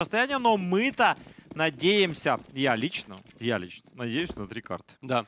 состояние, но мы-то надеемся, я лично, я лично, надеюсь на три карты. Да.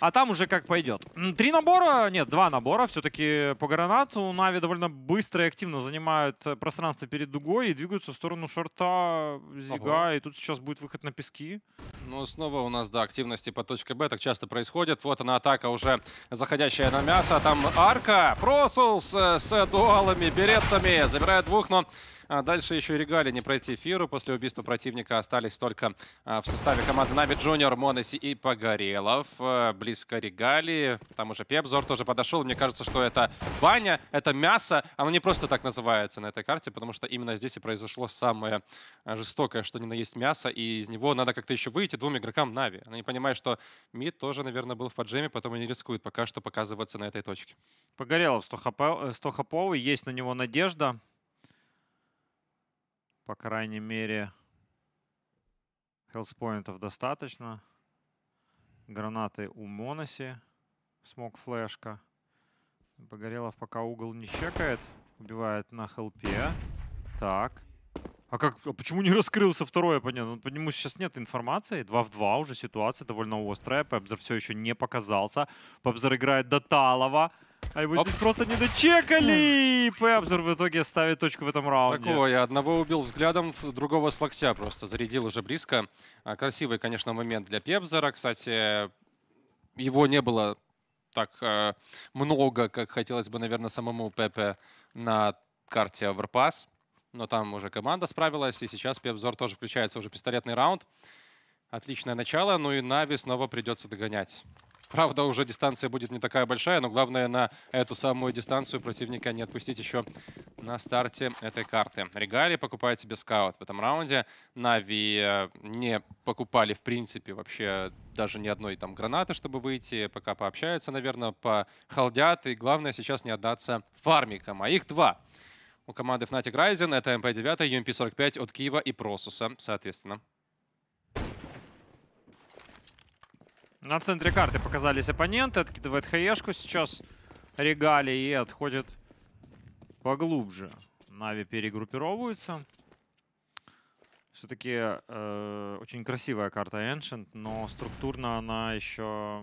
А там уже как пойдет. Три набора, нет, два набора все-таки по гранату. Нави довольно быстро и активно занимают э, пространство перед дугой и двигаются в сторону шорта Зига. Ого. И тут сейчас будет выход на пески. Ну, снова у нас, да, активности по точке Б так часто происходит. Вот она, атака уже заходящая на мясо. А там арка, просулс э, с дуалами, береттами. Забирает двух, но... А дальше еще Регали не пройти эфиру. После убийства противника остались только а, в составе команды Нави Джуниор, Моноси и Погорелов. Э, близко Регали. Там уже Пепзор тоже подошел. Мне кажется, что это баня, это мясо. Оно не просто так называется на этой карте, потому что именно здесь и произошло самое а, жестокое, что ни на есть мясо. И из него надо как-то еще выйти двум игрокам Нави. Они ну, понимают, что Мид тоже, наверное, был в поджиме, поэтому не рискует пока что показываться на этой точке. Погорелов 100-хоповый, э, есть на него надежда. По крайней мере, хелспоинтов достаточно. Гранаты у Моноси. Смог флешка. Погорелов пока угол не чекает. Убивает на хелпе. Так. А как? А почему не раскрылся второй оппонент? Ну, по нему сейчас нет информации. 2 в 2 уже ситуация довольно острая. Пепзер все еще не показался. Пепзер играет до Талова. А его Оп. здесь просто не дочекали! Пепзер в итоге ставит точку в этом раунде. Такого я одного убил взглядом, другого с локтя просто зарядил уже близко. А, красивый, конечно, момент для Пепзера. Кстати, его не было так э, много, как хотелось бы, наверное, самому Пепе на карте Overpass. Но там уже команда справилась, и сейчас Пепзор тоже включается уже пистолетный раунд. Отличное начало, ну и Нави снова придется догонять. Правда, уже дистанция будет не такая большая, но главное на эту самую дистанцию противника не отпустить еще на старте этой карты. Регали покупает себе скаут в этом раунде. Нави э, не покупали, в принципе, вообще даже ни одной там гранаты, чтобы выйти. Пока пообщаются, наверное, похалдят. И главное сейчас не отдаться фармикам. А их два. У команды Fnatic Rising это MP9, UMP45 эм от Киева и Просуса, соответственно. На центре карты показались оппоненты. Откидывает хаешку сейчас регали и отходит поглубже. Нави перегруппировываются. Все-таки э, очень красивая карта Ancient, но структурно она еще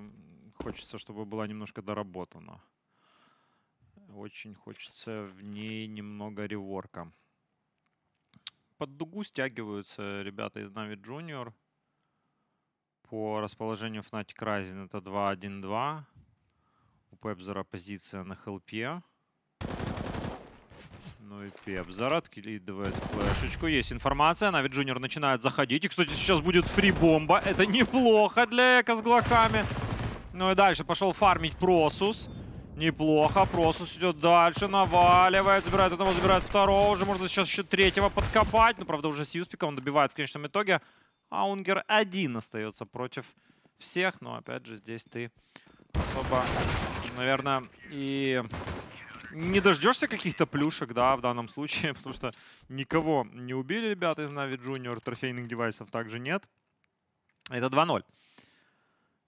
хочется, чтобы была немножко доработана. Очень хочется в ней немного реворка. Под дугу стягиваются ребята из Na'Vi Junior по расположению Fnatic Rising это 2-1-2. У Пепзера позиция на хелпе. Ну и Пепзер откидывает флешечку. Есть информация. Навид Джуниор начинает заходить. И, кстати, сейчас будет фри-бомба. Это неплохо для Эко с глоками. Ну и дальше пошел фармить Просус. Неплохо. Просус идет дальше. Наваливает. Забирает одного, забирает второго. Уже можно сейчас еще третьего подкопать. Но, ну, правда, уже с Юспиком он добивает в конечном итоге. А Унгер один остается против всех. Но, опять же, здесь ты особо, наверное, и не дождешься каких-то плюшек, да, в данном случае, потому что никого не убили ребята из Na'Vi Junior, трофейных девайсов также нет. Это 2-0.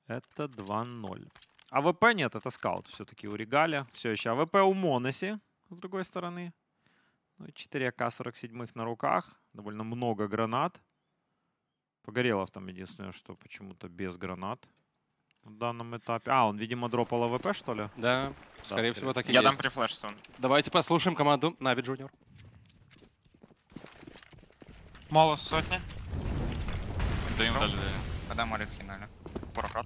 Это 2-0. АВП нет, это скаут все-таки у Регаля. Все еще АВП у Моноси, с другой стороны. Ну, 4 АК-47 на руках. Довольно много гранат. Погорелов там единственное, что почему-то без гранат в данном этапе. А, он, видимо, дропал АВП, что ли? Да, да скорее всего, так и Я есть. дам префлеш, сон. Давайте послушаем команду Нави Джуниор. Мало сотни. Дым дали, дали. Когда Малик скинули. Порохат.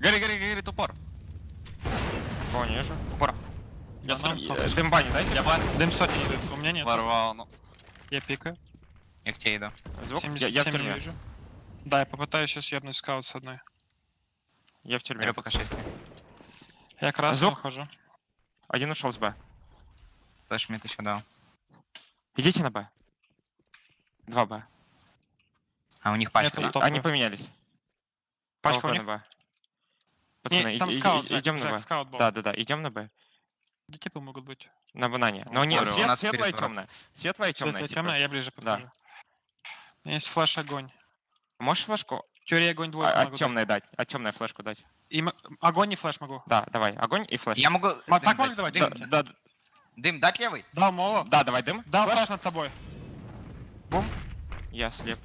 Гори, гори, гори, тупор. О, ниже. Упор. Я смотрю. Э, дым бани, дайте. Типа? Я бан. Дым сотни идет. У меня нет. Ворвал, ну. Я пикаю. Я к тебе иду. Звук? 77 я, я в тюрьме. Вижу. Да, я попытаюсь сейчас ебнуть скаут с одной. Я в тюрьме. Я пока 6. Я красный хожу. Один ушел с Б. Флэш мид еще дал. Идите на Б. Два Б. А у них пачка. Нет, Они поменялись. Пачка у них? на Б. Пацаны, Не, там скаут, и, идем Жек, на Б. Скаут да, да, да, идем на Б. Где типы могут быть? На банане. Но нет, свет, светлая и темная. Светлая и темная. Светлая и темная, типа. я ближе подхожу. Да. У меня есть флеш огонь. Можешь флешку? Теория огонь двойку а, а могу дать. дать. А темная флешку дать. И огонь и флеш могу. Да, давай, огонь и флеш. Я могу... М- так можно давать? Дым, да, да. дым дать левый? Да, моло. Да, давай дым. Да, флеш, флеш над тобой. Бум. Я слеп.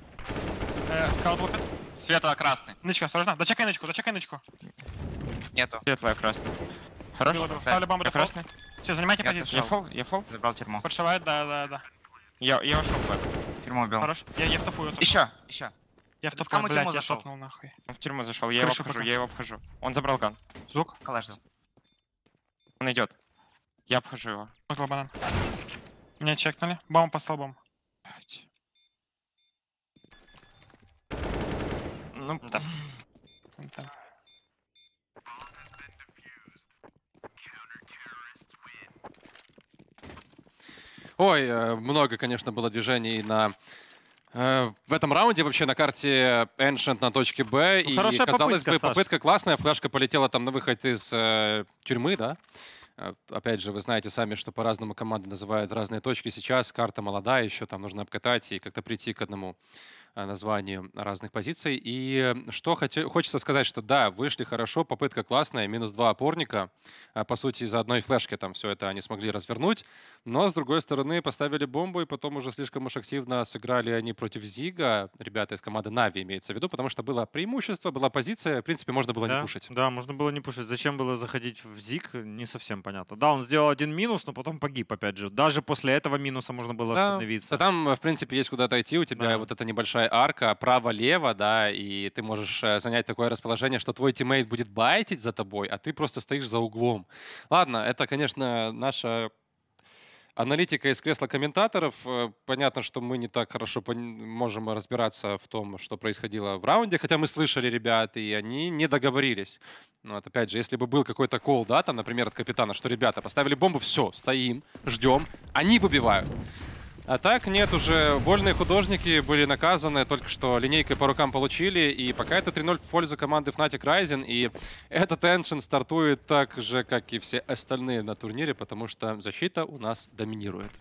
Э, скаут лупит. Светло-красный. Нычка, осторожно. Дочекай нычку, дочекай нычку. Нету. Светло-красный. Хорошо. Ставлю бомбу. красный. Все, занимайте я позицию. Я фол, я фол. Забрал термо. Подшивает, да, да, да. Я, я ушел в Термо убил. Хорош. Я, я втопую. Еще, еще. Я в топ блядь, я зашел. топнул нахуй. Он в тюрьму зашел, я Хорошо, его обхожу, пока. я его обхожу. Он забрал ган. Звук? Калаш дал. Он идет. Я обхожу его. Около банан. Меня чекнули. Бомб по слабому. Ну, да. да. Ой, э, много, конечно, было движений на Э, в этом раунде вообще на карте Ancient на точке Б. Ну, и, хорошая казалось попытка, бы, попытка классная. Флешка полетела там на выход из э, тюрьмы, да? Э, опять же, вы знаете сами, что по-разному команды называют разные точки. Сейчас карта молодая, еще там нужно обкатать и как-то прийти к одному Э, названию разных позиций. И что хоте, хочется сказать, что да, вышли хорошо, попытка классная, минус два опорника. А, по сути, из-за одной флешки там все это они смогли развернуть. Но, с другой стороны, поставили бомбу, и потом уже слишком уж активно сыграли они против Зига. Ребята из команды Нави имеется в виду, потому что было преимущество, была позиция, в принципе, можно было да, не пушить. Да, можно было не пушить. Зачем было заходить в Зиг, не совсем понятно. Да, он сделал один минус, но потом погиб, опять же. Даже после этого минуса можно было да, остановиться. Да, там, в принципе, есть куда отойти. У тебя да. вот эта небольшая левая арка, право-лево, да, и ты можешь э, занять такое расположение, что твой тиммейт будет байтить за тобой, а ты просто стоишь за углом. Ладно, это, конечно, наша аналитика из кресла комментаторов. Э, понятно, что мы не так хорошо можем разбираться в том, что происходило в раунде, хотя мы слышали ребят, и они не договорились. Но вот опять же, если бы был какой-то кол, да, там, например, от капитана, что ребята поставили бомбу, все, стоим, ждем, они выбивают. А так, нет, уже вольные художники были наказаны, только что линейкой по рукам получили, и пока это 3-0 в пользу команды Fnatic Rising, и этот эншин стартует так же, как и все остальные на турнире, потому что защита у нас доминирует.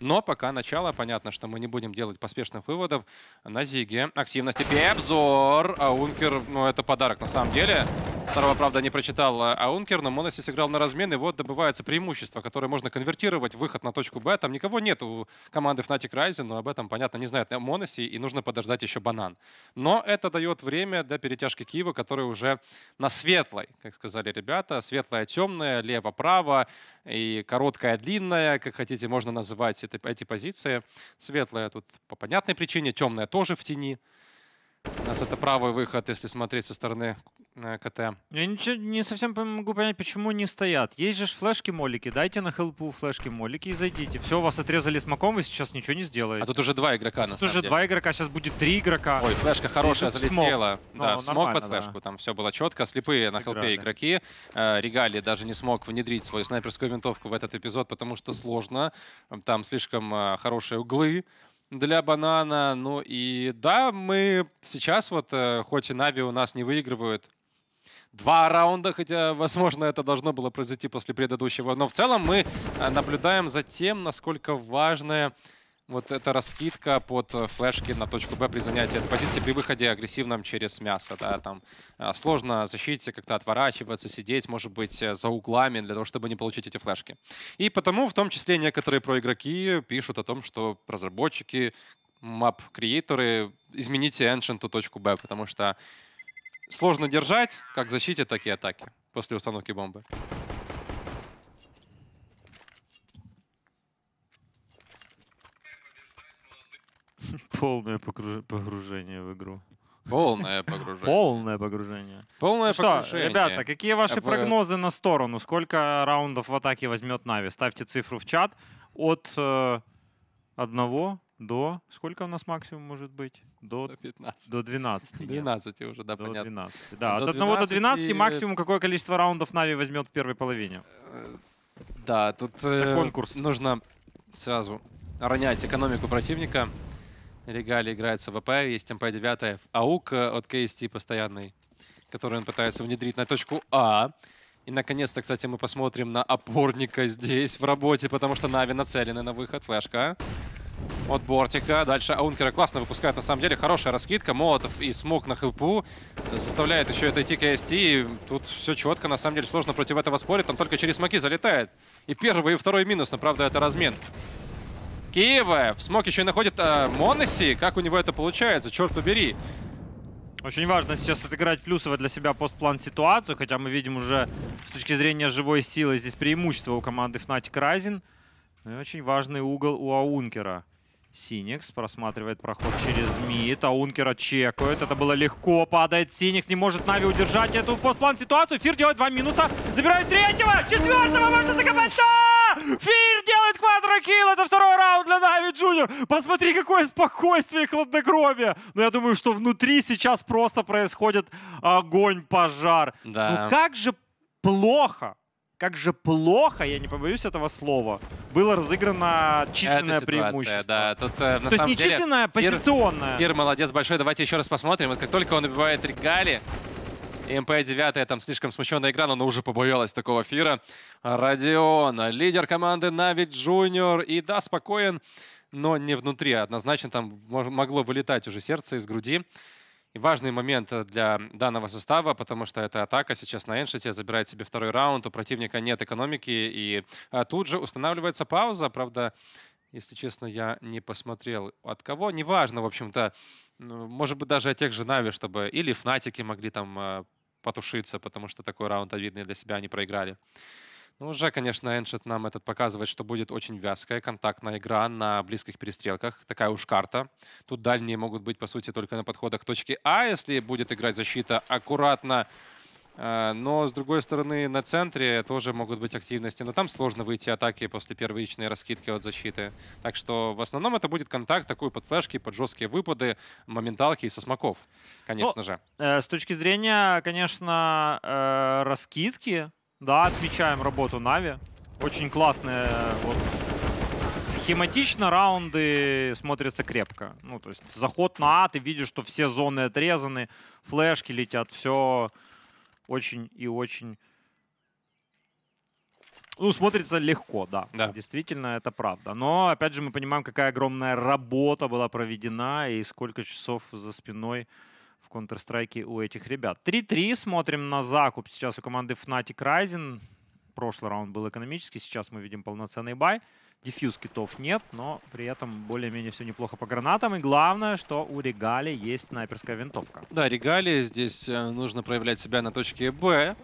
Но пока начало, понятно, что мы не будем делать поспешных выводов. На Зиге активности и обзор, а Ункер, ну это подарок на самом деле. Второго, правда, не прочитал э, Аункер, но Моноси сыграл на размен, и вот добывается преимущество, которое можно конвертировать, выход на точку Б. Там никого нет у команды Fnatic Rising, но об этом, понятно, не знает Моноси, и нужно подождать еще банан. Но это дает время до перетяжки Киева, который уже на светлой, как сказали ребята. Светлая, темная, лево-право, и короткая, длинная, как хотите, можно называть это, эти позиции. Светлая тут по понятной причине, темная тоже в тени. У нас это правый выход, если смотреть со стороны Э, КТ. Я ничего не совсем могу понять, почему не стоят. Есть же флешки-молики. Дайте на хелпу флешки-молики и зайдите. Все, вас отрезали смоком, вы сейчас ничего не сделаете. А тут уже два игрока, на тут уже деле. два игрока, сейчас будет три игрока. Ой, флешка хорошая залетела. Смог. Да, ну, смог под флешку, да. там все было четко. Слепые Сыграли. на хелпе игроки. Э, Регали даже не смог внедрить свою снайперскую винтовку в этот эпизод, потому что сложно. Там слишком э, хорошие углы для банана. Ну и да, мы сейчас вот, хоть и Нави у нас не выигрывают два раунда, хотя, возможно, это должно было произойти после предыдущего. Но в целом мы э, наблюдаем за тем, насколько важная вот эта раскидка под э, флешки на точку Б при занятии этой позиции при выходе агрессивном через мясо. Да, там э, сложно защите как-то отворачиваться, сидеть, может быть, за углами для того, чтобы не получить эти флешки. И потому в том числе некоторые проигроки пишут о том, что разработчики, мап-креаторы, измените Ancient точку Б, потому что сложно держать, как в защите, так и атаки после установки бомбы. Полное погружение в игру. Полное погружение. Полное погружение. Полное ну Что, погружение. ребята, какие ваши Аппарат. прогнозы на сторону? Сколько раундов в атаке возьмет Нави? Ставьте цифру в чат от э, одного до... Сколько у нас максимум может быть? До, до 15. До 12. 12 нет. уже, да, до понятно. 12. Да, до от 1 до 12 и... максимум какое количество раундов Нави возьмет в первой половине. Э, да, тут э, Это конкурс. нужно сразу ронять экономику противника. Регали играется в АП, есть МП 9, АУК э, от КСТ постоянный, который он пытается внедрить на точку А. И, наконец-то, кстати, мы посмотрим на опорника здесь в работе, потому что Нави нацелены на выход. Флешка от Бортика. Дальше Аункера классно выпускает, на самом деле. Хорошая раскидка. Молотов и смог на хилпу Заставляет еще это идти КСТ. И тут все четко, на самом деле, сложно против этого спорить. Там только через смоки залетает. И первый, и второй минус, но правда это размен. Киева. В смок еще и находит э, а, Моноси. Как у него это получается, черт убери. Очень важно сейчас отыграть плюсово для себя постплан ситуацию, хотя мы видим уже с точки зрения живой силы здесь преимущество у команды Fnatic Rising. Ну и очень важный угол у Аункера. Синикс просматривает проход через мид, а Ункера чекают. Это было легко, падает Синикс, не может Нави удержать эту постплан ситуацию. Фир делает два минуса, забирает третьего, четвертого, можно закопать. Да! Фир делает квадрокилл, это второй раунд для Нави Джуниор. Посмотри, какое спокойствие и хладнокровие. Но я думаю, что внутри сейчас просто происходит огонь-пожар. Да. Ну как же плохо как же плохо, я не побоюсь этого слова, было разыграно численное ситуация, преимущество. Да, тут э, на То самом есть не деле, численное, а позиционное. Кир, Кир молодец большой, давайте еще раз посмотрим. Вот как только он убивает Регали, МП-9 там слишком смущенная игра, но она уже побоялась такого Фира. Родион, лидер команды Навид Джуниор. И да, спокоен, но не внутри. А однозначно там могло вылетать уже сердце из груди важный момент э, для данного состава, потому что эта атака сейчас на Эншите забирает себе второй раунд, у противника нет экономики, и а, тут же устанавливается пауза. Правда, если честно, я не посмотрел от кого. Неважно, в общем-то, может быть, даже от тех же Нави, чтобы или Фнатики могли там э, потушиться, потому что такой раунд обидный для себя они проиграли. Ну, уже, конечно, Эншет нам этот показывает, что будет очень вязкая контактная игра на близких перестрелках. Такая уж карта. Тут дальние могут быть, по сути, только на подходах к точке А, если будет играть защита аккуратно. Э, но, с другой стороны, на центре тоже могут быть активности. Но там сложно выйти атаки после первичной раскидки от защиты. Так что, в основном, это будет контакт такой под флешки, под жесткие выпады, моменталки и сосмаков, ну, конечно ну, же. Э, с точки зрения, конечно, э, раскидки, да, отмечаем работу Нави. Очень классные вот, схематично раунды смотрятся крепко. Ну, то есть заход на А, ты видишь, что все зоны отрезаны, флешки летят, все очень и очень... Ну, смотрится легко, да. да. Действительно, это правда. Но, опять же, мы понимаем, какая огромная работа была проведена и сколько часов за спиной Counter-Strike у этих ребят. 3-3, смотрим на закуп сейчас у команды Fnatic Rising Прошлый раунд был экономический, сейчас мы видим полноценный бай. Дефьюз китов нет, но при этом более-менее все неплохо по гранатам. И главное, что у Регали есть снайперская винтовка. Да, Регали здесь э, нужно проявлять себя на точке Б.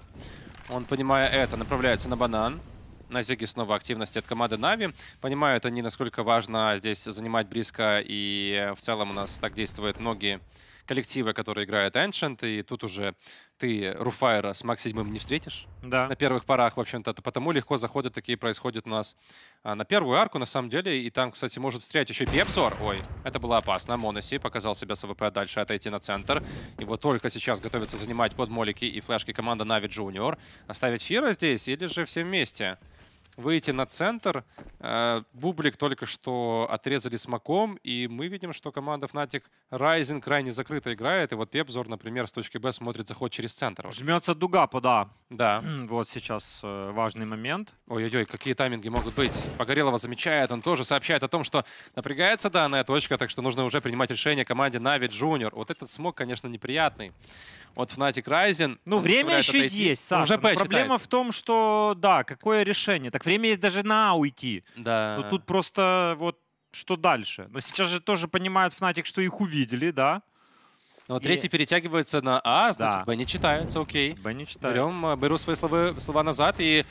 Он, понимая это, направляется на банан. На Зиге снова активность от команды Нави. Понимают они, насколько важно здесь занимать близко. И э, в целом у нас так действуют многие Коллективы, которые играют Ancient, и тут уже ты Руфайра с Мак 7 не встретишь. Да. На первых порах, в общем-то, потому легко заходят такие происходят у нас а, на первую арку, на самом деле. И там, кстати, может встретить еще Пепсор. Ой, это было опасно. Моноси показал себя с АВП, дальше отойти на центр. И вот только сейчас готовится занимать под молики и флешки команда Нави Junior. Оставить Фира здесь или же все вместе? выйти на центр. Э, Бублик только что отрезали смоком, и мы видим, что команда Fnatic Rising крайне закрыто играет. И вот Пепзор, например, с точки Б смотрит заход через центр. Жмется дуга, пода. Да. вот сейчас э, важный момент. Ой-ой-ой, какие тайминги могут быть. Погорелова замечает, он тоже сообщает о том, что напрягается данная точка, так что нужно уже принимать решение команде Na'Vi Junior. Вот этот смок, конечно, неприятный. Вот Fnatic Ryzen. Ну, время еще отойти. есть, Саша. Уже проблема в том, что, да, какое решение. Так время есть даже на уйти. Да. Но ну, тут просто вот что дальше. Но сейчас же тоже понимают Fnatic, что их увидели, да. Но ну, и... третий перетягивается на А, значит, да. Б не читается, окей. Б не читается. Берем, э, беру свои слова, слова назад и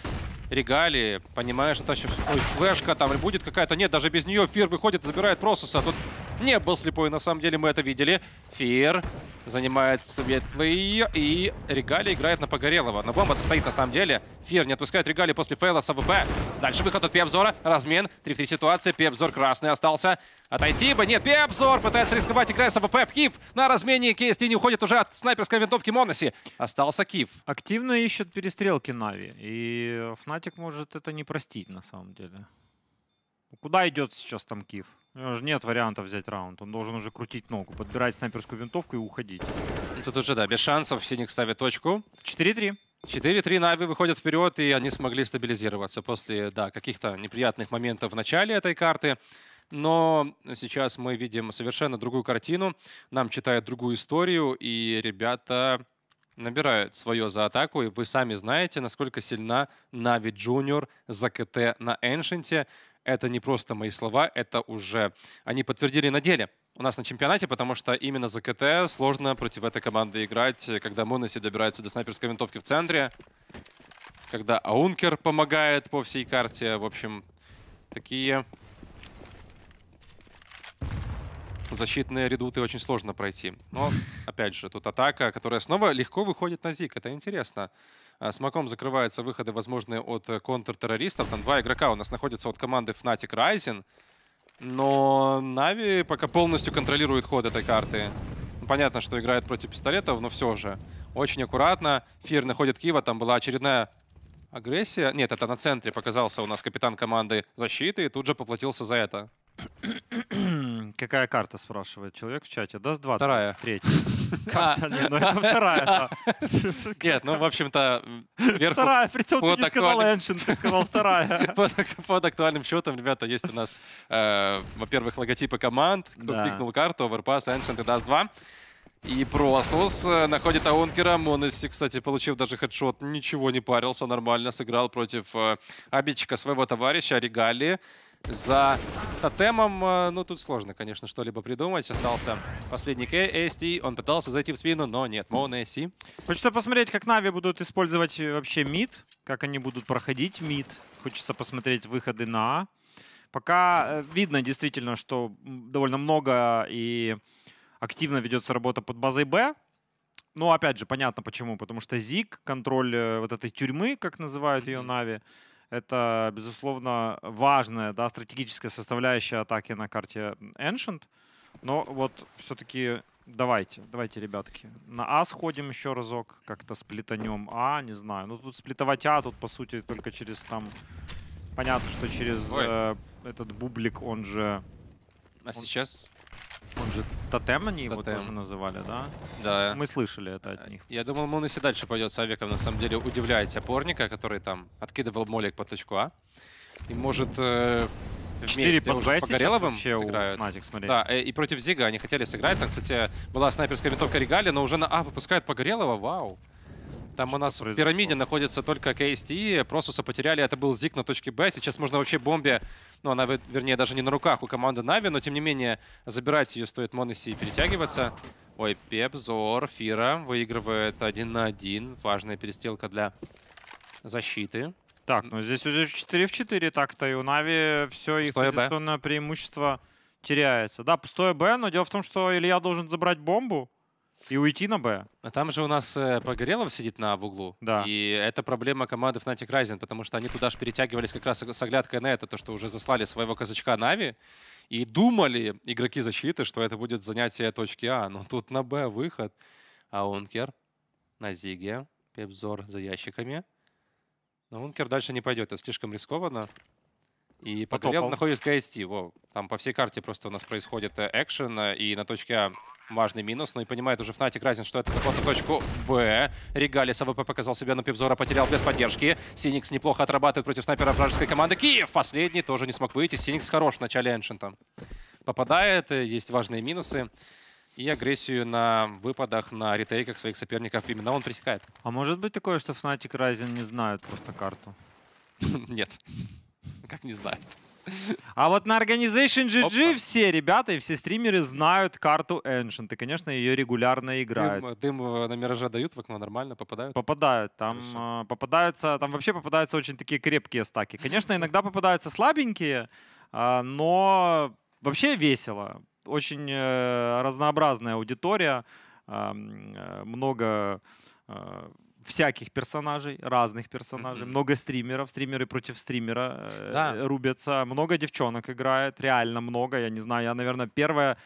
Регали, понимаешь, это еще ой, флешка там будет какая-то. Нет, даже без нее Фир выходит, забирает Просуса. Тут не был слепой, на самом деле мы это видели. Фир занимает светлый, и Регали играет на Погорелого. На бомба стоит на самом деле. Фир не отпускает Регали после фейла с АВП. Дальше выход от Пиобзора, размен, 3 в 3 ситуация, Пиобзор красный остался. Отойти бы, нет, Пиобзор пытается рисковать, играя с АВП. Киев на размене, КСТ не уходит уже от снайперской винтовки Моноси. Остался Киев. Активно ищет перестрелки Нави, и Фнатик может это не простить на самом деле. Куда идет сейчас там Киев? У него же нет варианта взять раунд. Он должен уже крутить ногу, подбирать снайперскую винтовку и уходить. Ну, тут уже, да, без шансов. Синик ставит точку. 4-3. 4-3 Нави выходят вперед, и они смогли стабилизироваться после, да, каких-то неприятных моментов в начале этой карты. Но сейчас мы видим совершенно другую картину. Нам читают другую историю, и ребята набирают свое за атаку. И вы сами знаете, насколько сильна Нави Джуниор за КТ на Эншенте это не просто мои слова, это уже они подтвердили на деле у нас на чемпионате, потому что именно за КТ сложно против этой команды играть, когда Моноси добирается до снайперской винтовки в центре, когда Аункер помогает по всей карте. В общем, такие защитные редуты очень сложно пройти. Но, опять же, тут атака, которая снова легко выходит на Зик. Это интересно. А, Смоком закрываются выходы, возможные от э, контртеррористов. Там два игрока у нас находятся от команды Fnatic Rising. Но Нави пока полностью контролирует ход этой карты. Понятно, что играет против пистолетов, но все же. Очень аккуратно. Фир находит Кива. Там была очередная агрессия. Нет, это на центре показался у нас капитан команды защиты. И тут же поплатился за это. Какая карта, спрашивает человек в чате? Даст два. Вторая. Третья. Карта, а. не, ну это вторая. Нет, ну, в общем-то, сверху... Вторая, притом ты не сказал Ancient, ты сказал вторая. Под актуальным счетом, ребята, есть у нас, э, во-первых, логотипы команд. Кто кликнул карту, Overpass, Ancient и Даст 2. И просус э, находит Аункера. Моноси, кстати, получив даже хедшот, ничего не парился, нормально сыграл против э, обидчика своего товарища Регали за тотемом. Э, ну, тут сложно, конечно, что-либо придумать. Остался последний KST. Он пытался зайти в спину, но нет. Моун ASC. Хочется посмотреть, как Нави будут использовать э, вообще мид, как они будут проходить мид. Хочется посмотреть выходы на А. Пока э, видно действительно, что довольно много и активно ведется работа под базой Б. Но опять же, понятно почему. Потому что Зик контроль вот этой тюрьмы, как называют ее Нави, mm -hmm. Это, безусловно, важная да, стратегическая составляющая атаки на карте Ancient. Но вот все-таки давайте, давайте, ребятки. На А сходим еще разок, как-то сплитанем А, не знаю. Ну тут сплитовать А, тут по сути только через там... Понятно, что через э, этот бублик, он же... А он... сейчас он же тотем они его тотем. тоже называли, да? Да. Мы слышали это от них. Я думал, Мунес и дальше пойдет с Авиком, на самом деле, удивляет опорника, который там откидывал молик по точку А. И может э, Четыре под уже с Погореловым сыграют. Натик, Да, э, и против Зига они хотели сыграть. Там, кстати, была снайперская винтовка Регали, но уже на А выпускают Погорелова. Вау. Там Что у нас произошло? в пирамиде находится только КСТ, Просуса потеряли, это был Зиг на точке Б. Сейчас можно вообще бомбе ну, она, вернее, даже не на руках у команды Нави, но, тем не менее, забирать ее стоит Монеси, и перетягиваться. Ой, Пеп, Зор, Фира выигрывает один на один. Важная перестрелка для защиты. Так, ну здесь уже 4 в 4 так-то, и у Нави все их пустое позиционное Б. преимущество теряется. Да, пустое Б, но дело в том, что Илья должен забрать бомбу. И уйти на Б. А там же у нас э, Погорелов сидит на в углу. Да. И это проблема команды Fnatic Rising, потому что они туда же перетягивались как раз с оглядкой на это, то, что уже заслали своего казачка Нави. И думали игроки защиты, что это будет занятие точки А. Но тут на Б выход. А Ункер на Зиге. обзор за ящиками. Но Ункер дальше не пойдет. Это слишком рискованно. И Погорел находит КСТ. Во, там по всей карте просто у нас происходит э, экшен. Э, и на точке А важный минус. но ну и понимает уже Фнатик Разин, что это заход на точку Б. Регалис АВП показал себя на Пипзора, потерял без поддержки. Синикс неплохо отрабатывает против снайпера вражеской команды. Киев последний тоже не смог выйти. Синикс хорош в начале Эншента. Попадает, э, есть важные минусы. И агрессию на выпадах, на ретейках своих соперников именно он пресекает. А может быть такое, что Фнатик Райзен не знают просто карту? Нет как не знает. А вот на Organization GG Опа. все ребята и все стримеры знают карту Ancient. И, конечно, ее регулярно играют. Дым, дым э, на Мираже дают в окно нормально, попадают? Попадают. Там, Хорошо. Э, попадаются, там вообще попадаются очень такие крепкие стаки. Конечно, иногда попадаются слабенькие, а, но вообще весело. Очень э, разнообразная аудитория. Много всяких персонажей, разных персонажей, mm-hmm. много стримеров, стримеры против стримера э, да. рубятся, много девчонок играет, реально много, я не знаю, я, наверное, первая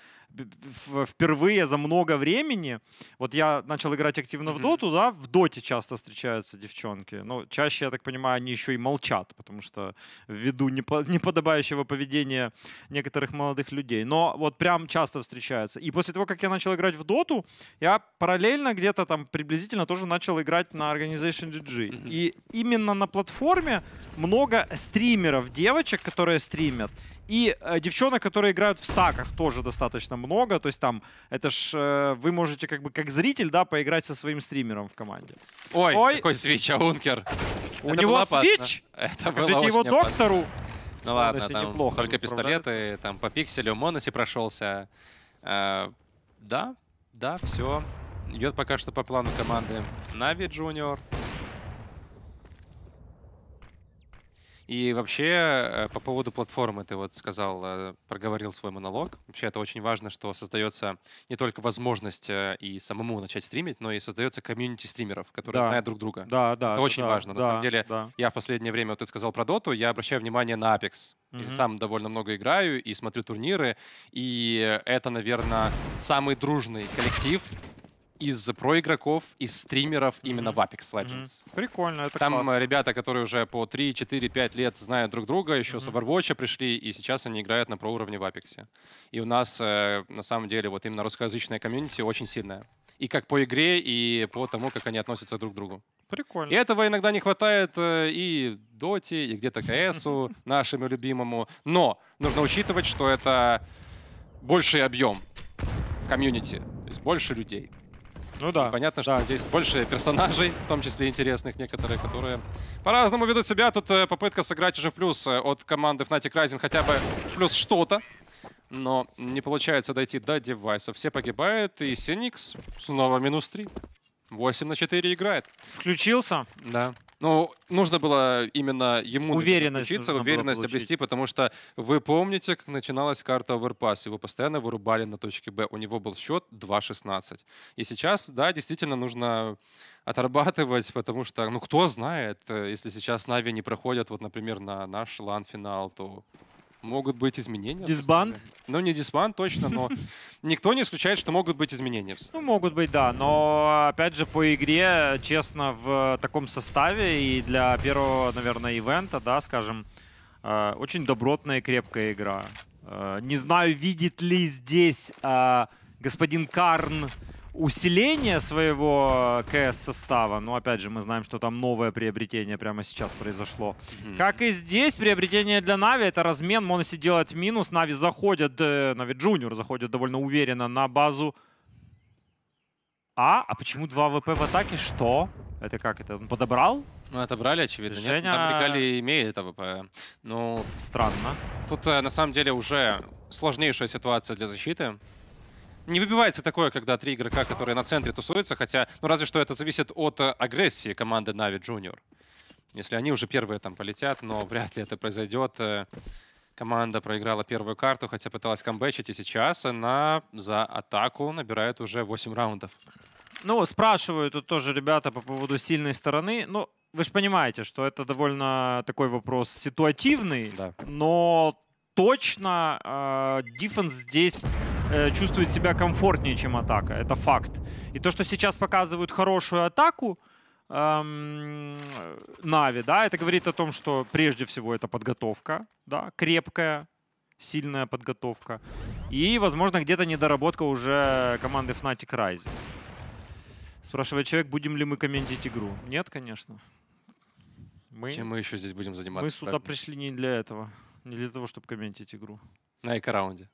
впервые за много времени, вот я начал играть активно mm-hmm. в доту, да, в доте часто встречаются девчонки, но ну, чаще, я так понимаю, они еще и молчат, потому что ввиду неподобающего поведения некоторых молодых людей, но вот прям часто встречаются. И после того, как я начал играть в доту, я параллельно где-то там приблизительно тоже начал играть на Organization GG. Mm-hmm. И именно на платформе много стримеров, девочек, которые стримят. И э, девчонок, которые играют в стаках, тоже достаточно много. То есть там, это ж э, вы можете как бы как зритель, да, поиграть со своим стримером в команде. Ой, Ой. какой свич, а Ункер. У это него свич? Это Покажите было его доктору. Опасно. Ну ладно, там неплохо только пистолеты, там по пикселю Моноси прошелся. А, да, да, все. Идет пока что по плану команды Нави Джуниор. И вообще, э, по поводу платформы ты вот сказал, э, проговорил свой монолог. Вообще, это очень важно, что создается не только возможность э, и самому начать стримить, но и создается комьюнити стримеров, которые да. знают друг друга. Да, да. Это, это очень да, важно. Да, на самом деле, да. я в последнее время, вот ты сказал про доту, я обращаю внимание на Apex. Mm-hmm. И сам довольно много играю и смотрю турниры. И это, наверное, самый дружный коллектив из про-игроков, из стримеров именно mm -hmm. в Apex Legends. Mm -hmm. Прикольно, это Там классно. Э, ребята, которые уже по 3, 4, 5 лет знают друг друга, еще mm -hmm. с Overwatch а пришли, и сейчас они играют на проуровне уровне в Apex. И у нас, э, на самом деле, вот именно русскоязычная комьюнити очень сильная. И как по игре, и по тому, как они относятся друг к другу. Прикольно. И этого иногда не хватает э, и Доте, и где-то КСу, нашему любимому. Но нужно учитывать, что это больший объем комьюнити, то есть больше людей. Ну да. И понятно, что да. здесь больше персонажей, в том числе интересных некоторые, которые по-разному ведут себя. Тут э, попытка сыграть уже в плюс э, от команды Fnatic Rising хотя бы плюс что-то. Но не получается дойти до девайса. Все погибают, и Синикс снова минус 3. 8 на 4 играет. Включился? Да. Ну, нужно было именно ему уверенность учиться, уверенность обрести, потому что вы помните, как начиналась карта Overpass, его постоянно вырубали на точке Б, у него был счет 2-16. И сейчас, да, действительно нужно отрабатывать, потому что, ну, кто знает, э, если сейчас Нави не проходят, вот, например, на наш лан-финал, то могут быть изменения. Дисбанд? Ну, не дисбанд точно, но никто не исключает, что могут быть изменения. Ну, могут быть, да. Но, опять же, по игре, честно, в таком составе и для первого, наверное, ивента, да, скажем, э, очень добротная и крепкая игра. Э, не знаю, видит ли здесь э, господин Карн усиление своего э, КС-состава. Но, ну, опять же, мы знаем, что там новое приобретение прямо сейчас произошло. Mm -hmm. Как и здесь, приобретение для Нави — это размен. Моноси делает минус. Нави заходят, э, Нави Джуниор заходят довольно уверенно на базу. А? А почему 2 ВП в атаке? Что? Это как это? Он подобрал? Ну, отобрали, очевидно. Женя... Нет, Набрегали имеет ВП. Ну... Странно. Тут, э, на самом деле, уже сложнейшая ситуация для защиты не выбивается такое, когда три игрока, которые на центре тусуются, хотя, ну разве что это зависит от э, агрессии команды Нави Джуниор. Если они уже первые там полетят, но вряд ли это произойдет. Э, команда проиграла первую карту, хотя пыталась камбэчить, и сейчас она за атаку набирает уже 8 раундов. Ну, спрашиваю тут тоже ребята по поводу сильной стороны. Ну, вы же понимаете, что это довольно такой вопрос ситуативный, да. но точно э, Диффенс здесь э, чувствует себя комфортнее, чем атака. Это факт. И то, что сейчас показывают хорошую атаку эм, Нави, да, это говорит о том, что прежде всего это подготовка, да, крепкая, сильная подготовка. И, возможно, где-то недоработка уже команды Fnatic Rise. Спрашивает человек, будем ли мы комментить игру. Нет, конечно. Мы, Чем мы еще здесь будем заниматься? Мы сюда пришли не для этого. Не для того, чтобы комментить игру. На эко-раунде.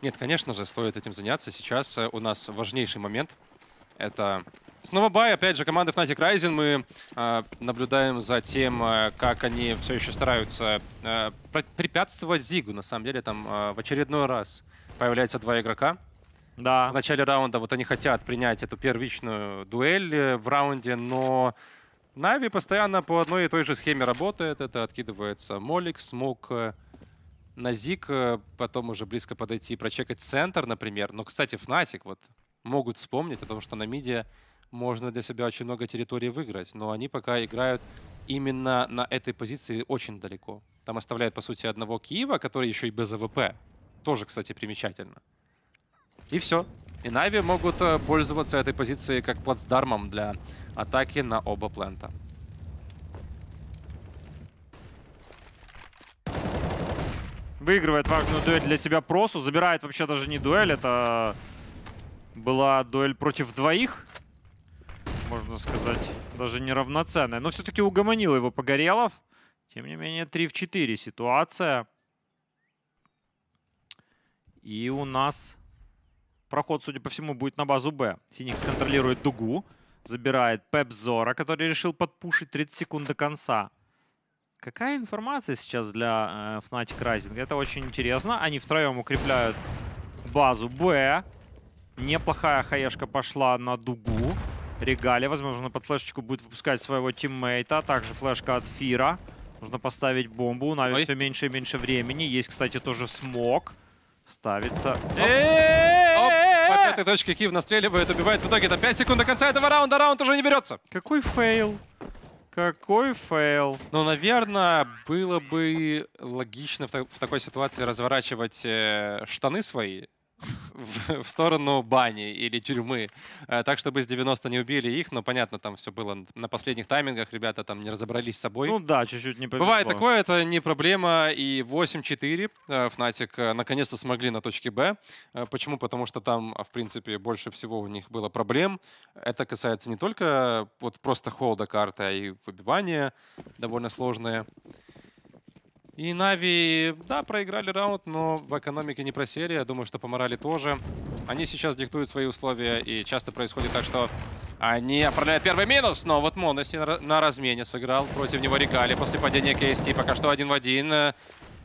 Нет, конечно же, стоит этим заняться. Сейчас э, у нас важнейший момент. Это снова бай. Опять же, команды Fnatic Rising. Мы э, наблюдаем за тем, э, как они все еще стараются э, препятствовать Зигу. На самом деле, там э, в очередной раз появляется два игрока. Да. В начале раунда вот они хотят принять эту первичную дуэль э, в раунде, но Нави постоянно по одной и той же схеме работает. Это откидывается Молик, Смок, э, Назик. Э, потом уже близко подойти, прочекать центр, например. Но, кстати, Фнатик вот могут вспомнить о том, что на миде можно для себя очень много территории выиграть. Но они пока играют именно на этой позиции очень далеко. Там оставляет, по сути, одного Киева, который еще и без АВП. Тоже, кстати, примечательно. И все. И Нави могут э, пользоваться этой позицией как плацдармом для атаки на оба плента. Выигрывает важную дуэль для себя Просу. Забирает вообще даже не дуэль, это была дуэль против двоих. Можно сказать, даже неравноценная. Но все-таки угомонил его Погорелов. Тем не менее, 3 в 4 ситуация. И у нас проход, судя по всему, будет на базу Б. Синик контролирует дугу забирает Пеп Зора, который решил подпушить 30 секунд до конца. Какая информация сейчас для э, Fnatic Rising? Это очень интересно. Они втроем укрепляют базу Б. Неплохая хаешка пошла на дугу. Регали, возможно, под флешечку будет выпускать своего тиммейта. А также флешка от Фира. Нужно поставить бомбу. У Нави все меньше и меньше времени. Есть, кстати, тоже смог. Ставится... Э этой точки Киев настреливает, убивает. В итоге это 5 секунд до конца этого раунда. Раунд уже не берется. Какой фейл. Какой фейл. Ну, наверное, было бы логично в, в такой ситуации разворачивать э, штаны свои в, в сторону бани или тюрьмы. Э, так, чтобы с 90 не убили их, но, понятно, там все было на последних таймингах, ребята там не разобрались с собой. Ну да, чуть-чуть не повезло. Бывает такое, это не проблема. И 8-4 Fnatic э, э, наконец-то смогли на точке Б. Почему? Потому что там, а, в принципе, больше всего у них было проблем. Это касается не только вот просто холда карты, а и выбивания довольно сложные. И Нави, да, проиграли раунд, но в экономике не просели. Я думаю, что по морали тоже. Они сейчас диктуют свои условия, и часто происходит так, что они оформляют первый минус. Но вот Моноси на размене сыграл. Против него Рикали после падения КСТ. Пока что один в один. Э,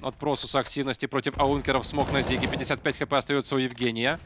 От Просуса активности против Аункеров смог на Зиге. 55 хп остается у Евгения.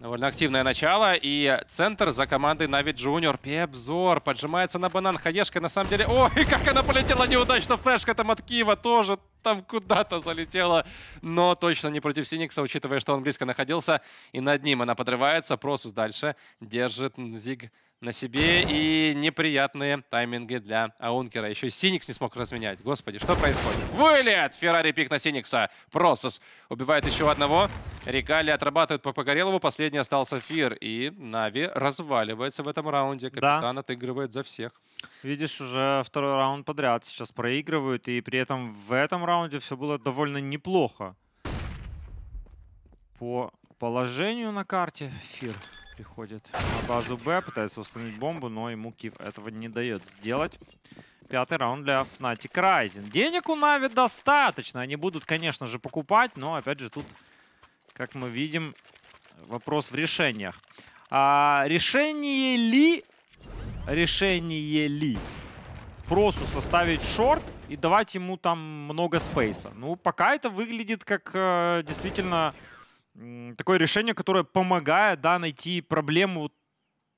Довольно активное начало. И центр за командой Нави Джуниор. Пепзор поджимается на банан. Хаешка на самом деле... Ой, как она полетела неудачно. Флешка там от Киева тоже там куда-то залетела. Но точно не против Синикса, учитывая, что он близко находился. И над ним она подрывается. Просус дальше держит Зиг на себе и неприятные тайминги для Аункера. Еще Синикс не смог разменять. Господи, что происходит? Вылет! Феррари пик на Синикса. Просос убивает еще одного. Регали отрабатывает по Погорелову. Последний остался Фир. И Нави разваливается в этом раунде. Капитан да. отыгрывает за всех. Видишь, уже второй раунд подряд сейчас проигрывают. И при этом в этом раунде все было довольно неплохо. По положению на карте Фир Приходит на базу Б, пытается установить бомбу, но ему Кив этого не дает сделать. Пятый раунд для Fnatic Rising. Денег у Нави достаточно. Они будут, конечно же, покупать, но, опять же, тут, как мы видим, вопрос в решениях. А, решение ли... Решение ли Просу составить шорт и давать ему там много спейса? Ну, пока это выглядит как э, действительно такое решение, которое помогает да, найти проблему,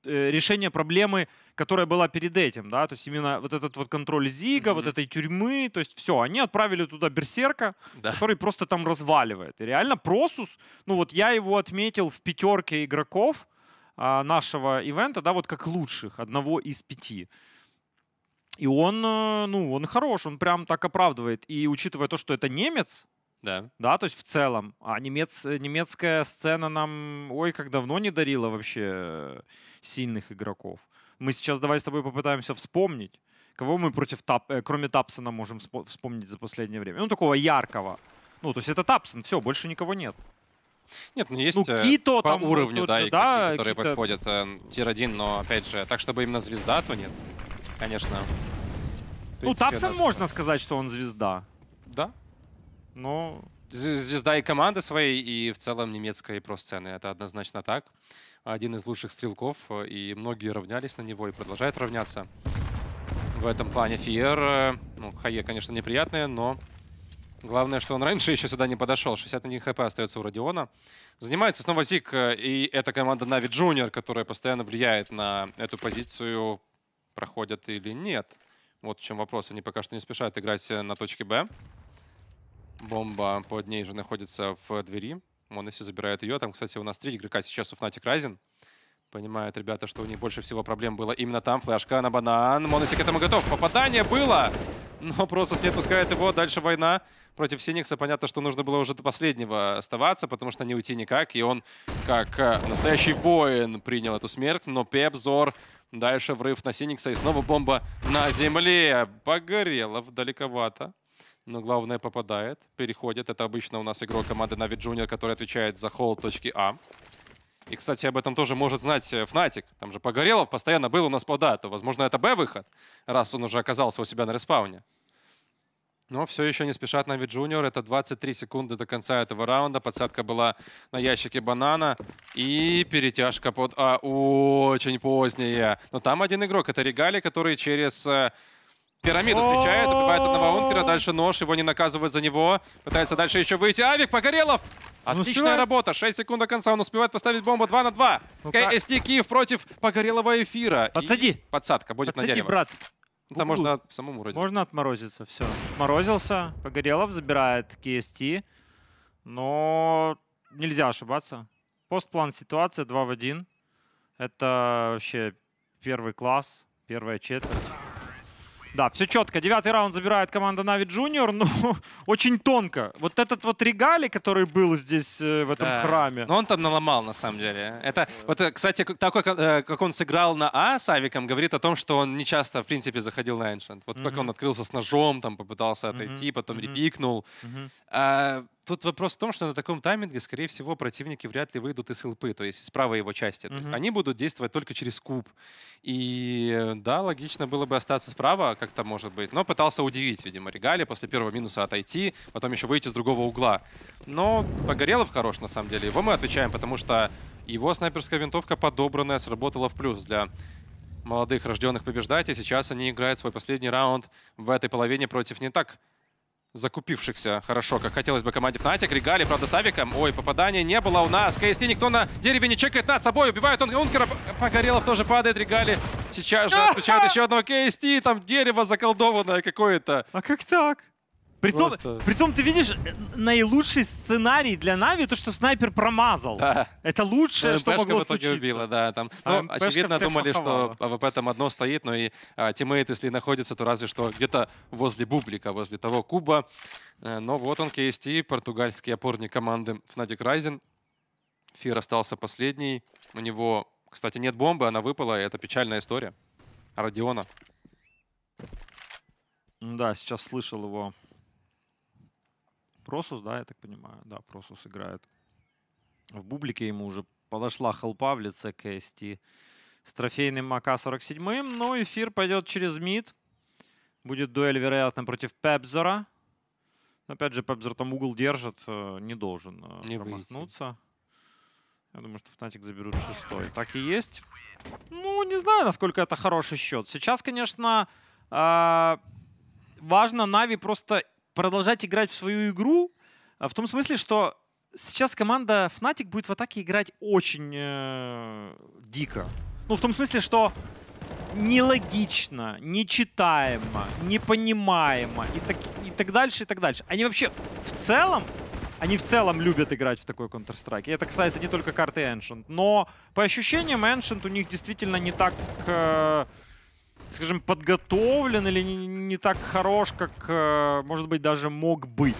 э, решение проблемы, которая была перед этим. Да? То есть именно вот этот вот контроль Зига, mm-hmm. вот этой тюрьмы, то есть все, они отправили туда Берсерка, да. который просто там разваливает. И реально Просус, ну вот я его отметил в пятерке игроков а, нашего ивента, да, вот как лучших, одного из пяти. И он, э, ну, он хорош, он прям так оправдывает. И учитывая то, что это немец, да. Да, то есть в целом. А немец, немецкая сцена нам, ой, как давно не дарила вообще сильных игроков. Мы сейчас давай с тобой попытаемся вспомнить, кого мы против Тап, э, кроме Тапсона можем вспомнить за последнее время. Ну, такого яркого. Ну, то есть это Тапсон, все, больше никого нет. Нет, ну, ну есть ну, Кито, по там, уровню, да, да, которые подходят э, тир-1, но опять же, так, чтобы именно звезда, то нет, конечно. Ну, принципе, ну, Тапсон нас... можно сказать, что он звезда. Да, но... Ну, звезда и команда своей, и в целом немецкой про-сцены. Это однозначно так. Один из лучших стрелков, и многие равнялись на него и продолжают равняться. В этом плане Фиер, э, ну, Хае, конечно, неприятные, но Главное, что он раньше еще сюда не подошел. 61 хп остается у Родиона. Занимается снова Зик, э, и эта команда Нави Джуниор, которая постоянно влияет на эту позицию, проходят или нет. Вот в чем вопрос. Они пока что не спешат играть э, на точке Б. Бомба под ней же находится в двери. Моноси забирает ее. Там, кстати, у нас три игрока сейчас у Fnatic Rising. Понимают ребята, что у них больше всего проблем было именно там. Флешка на банан. Моносик к этому готов. Попадание было, но просто не отпускает его. Дальше война против Синикса. Понятно, что нужно было уже до последнего оставаться, потому что не уйти никак. И он, как э, настоящий воин, принял эту смерть. Но Пепзор дальше врыв на Синикса. И снова бомба на земле. Погорелов далековато. Но главное попадает, переходит. Это обычно у нас игрок команды Na'Vi Junior, который отвечает за холл точки А. И, кстати, об этом тоже может знать Фнатик. Э, там же Погорелов постоянно был у нас по да, то, возможно, это Б-выход, раз он уже оказался у себя на респауне. Но все еще не спешат Нави Джуниор. Это 23 секунды до конца этого раунда. Подсадка была на ящике банана. И перетяжка под А очень поздняя. Но там один игрок. Это Регали, который через э, Пирамиду встречает, убивает одного Унтера, дальше нож, его не наказывают за него. Пытается дальше еще выйти. Авик, Погорелов! Отличная работа. 6 секунд до конца. Он успевает поставить бомбу 2 на 2. Ну КСТ Киев против Погорелого эфира. Подсади. И подсадка будет Подсади, на дерево. брат. Там можно самому вроде. Можно отморозиться, все. Отморозился. Погорелов забирает КСТ. Но нельзя ошибаться. Постплан ситуация 2 в 1. Это вообще первый класс, первая четверть. Да, все четко. Девятый раунд забирает команда Нави Джуниор, но ну, очень тонко. Вот этот вот регали, который был здесь, э, в этом да. храме. ну он там наломал, на самом деле. Это, вот, э, кстати, такой, э, как он сыграл на А с Авиком, говорит о том, что он не часто, в принципе, заходил на Ancient. Вот mm -hmm. как он открылся с ножом, там попытался отойти, mm -hmm. потом mm -hmm. репикнул. Mm -hmm. а, тут вопрос в том, что на таком тайминге, скорее всего, противники вряд ли выйдут из ЛП, то есть из правой его части. Угу. То есть они будут действовать только через куб. И да, логично было бы остаться справа, как-то может быть. Но пытался удивить, видимо, Регали, после первого минуса отойти, потом еще выйти с другого угла. Но Погорелов хорош, на самом деле. Его мы отвечаем, потому что его снайперская винтовка подобранная сработала в плюс для молодых рожденных побеждать, и сейчас они играют свой последний раунд в этой половине против не так закупившихся хорошо, как хотелось бы команде Фнатик. Регали, правда, с авиком. Ой, попадания не было у нас. КСТ никто на дереве не чекает. Над собой убивают. Он Ункера Погорелов тоже падает. Регали сейчас же отключают еще одного КСТ. Там дерево заколдованное какое-то. А как так? Притом, Просто... притом ты видишь э, наилучший сценарий для Нави, то, что снайпер промазал. Да. Это лучшее, ну, что могло в случиться. убила, да. Там, ну, а очевидно, думали, фаховала. что АВП там одно стоит, но и а, тиммейт, если находится, то разве что где-то возле бублика, возле того куба. Э, но вот он, КСТ, португальский опорник команды Fnatic Rising. Фир остался последний. У него, кстати, нет бомбы, она выпала, и это печальная история. Родиона. Да, сейчас слышал его Просус, да, я так понимаю. Да, Просус играет. В бублике ему уже подошла хелпа в лице КСТ с трофейным АК-47. Но ну, эфир пойдет через мид. Будет дуэль, вероятно, против Пепзера. Опять же, Пепзер там угол держит, э, не должен э, не промахнуться. Выйти. Я думаю, что Фнатик заберут шестой. Так и есть. Ну, не знаю, насколько это хороший счет. Сейчас, конечно, а, важно Нави просто продолжать играть в свою игру, э, в том смысле, что сейчас команда Fnatic будет в атаке играть очень э, дико. Ну, в том смысле, что нелогично, нечитаемо, непонимаемо и так, и так дальше, и так дальше. Они вообще в целом, они в целом любят играть в такой Counter-Strike. это касается не только карты Ancient. Но по ощущениям Ancient у них действительно не так... Э, скажем, подготовлен или не, не так хорош, как, э, может быть, даже мог быть.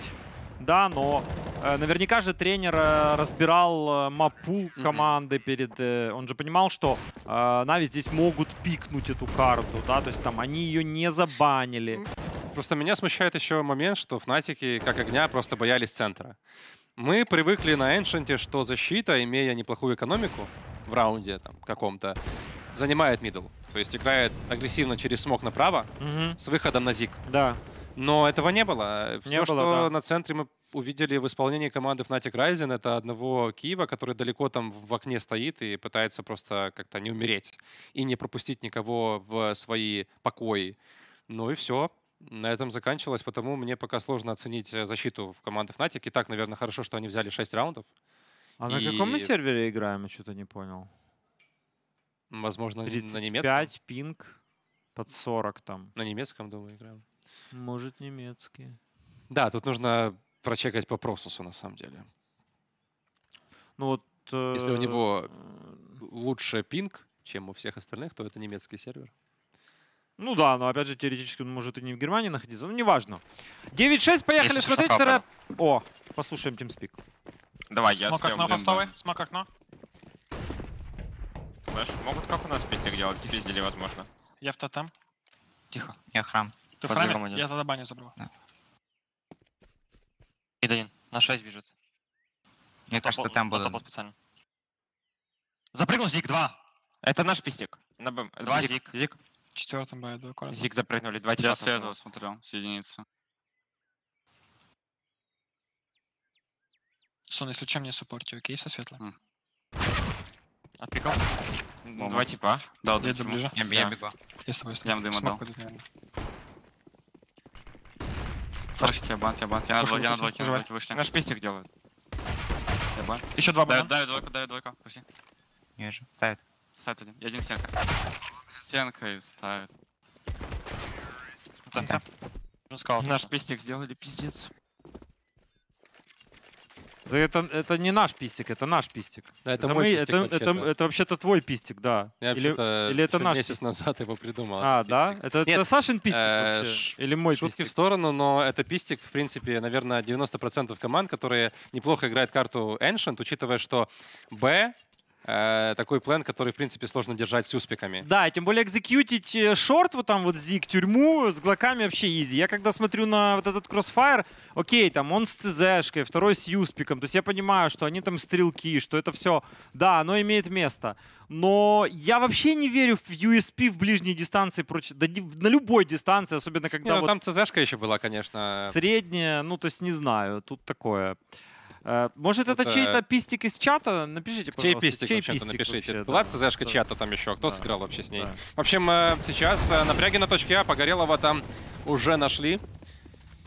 Да, но э, наверняка же тренер э, разбирал мапу команды перед... Он же понимал, что Нави здесь могут пикнуть эту карту, да, то есть там они ее не забанили. Просто меня смущает еще момент, что Фнатики, как огня, просто боялись центра. Мы привыкли на Эншенте, что защита, имея неплохую экономику в раунде там каком-то, занимает мидл. То есть играет агрессивно через смог направо угу. с выходом на зиг. Да. Но этого не было. Все, не что да. на центре мы увидели в исполнении команды Fnatic Rising, это одного Киева, который далеко там в окне стоит и пытается просто как-то не умереть и не пропустить никого в свои покои. Ну и все. На этом заканчивалось, потому мне пока сложно оценить защиту в команды Fnatic. И так, наверное, хорошо, что они взяли 6 раундов. А и... на каком мы сервере играем? Я что-то не понял. Возможно, 35 на немецком. пинг под 40 там. На немецком, думаю, играем. Может, немецкий. Да, тут нужно прочекать по просусу, на самом деле. Ну вот... Э, Если у него э, лучше пинг, чем у всех остальных, то это немецкий сервер. Ну да, но опять же, теоретически он может и не в Германии находиться, но неважно. 9-6, поехали Если смотреть. Тера... О, послушаем TeamSpeak. Давай, я Смок окно, постовый. Смок окно. Флэш. Могут как у нас пиздик делать? Спиздили, возможно. Я в тотем. Тихо. Я храм. Ты Под в храме? Я тогда баню забрал. Да. один. На 6 бежит. Мне ну, кажется, там было. специально. Запрыгнул Зиг, 2. Это наш пистик. На БМ. Два Зиг. Зиг. Зиг. Четвертым Б, два корона. Зиг запрыгнули, два Я с этого смотрел, с единицы. Сон, если чем, не суппорти, окей, со светлым. Mm. Отпикал? Два типа. Дал я дым. Типа. ближе. Я, я бегу. Я с тобой с дым дал. Флешки, я бант, я бант. Я на двойке, я на двойке, на двойке вышли. Наш пистик делают. Я бант. Еще два банта. Дай двойку, дай двойку. Пусти. Не вижу. Ставит. Ставит один. Я один стенка. Стенкой ставит. Наш пистик сделали, пиздец. Да это, это не наш пистик, это наш пистик. Да, это, это мой мы, пистик это, вообще-то. Это, это вообще-то твой пистик, да. Я или, или это наш месяц пистик. назад его придумал. А, да? Это, Нет, это Сашин пистик э, вообще? Ш... Или мой Шутки пистик? в сторону, но это пистик, в принципе, наверное, 90% команд, которые неплохо играют карту Ancient, учитывая, что Б э, такой план, который, в принципе, сложно держать с успехами. Да, и тем более экзекьютить э, шорт, вот там вот зиг, тюрьму с глоками вообще изи. Я когда смотрю на вот этот кроссфайр, окей, там он с ЦЗшкой, второй с юспиком, то есть я понимаю, что они там стрелки, что это все, да, оно имеет место. Но я вообще не верю в USP в ближней дистанции, прочь, да, на любой дистанции, особенно когда не, ну, вот... там ЦЗшка еще была, конечно. Средняя, ну, то есть не знаю, тут такое. Э, может, это, это... чей-то пистик из чата? Напишите, пожалуйста. Чей пистик, чей пистик напишите. Вообще, Была да, ЦЗшка да. чата там еще? Кто да. сыграл вообще с ней? Да. В общем, э, сейчас э, напряги на точке А, погорелого там уже нашли.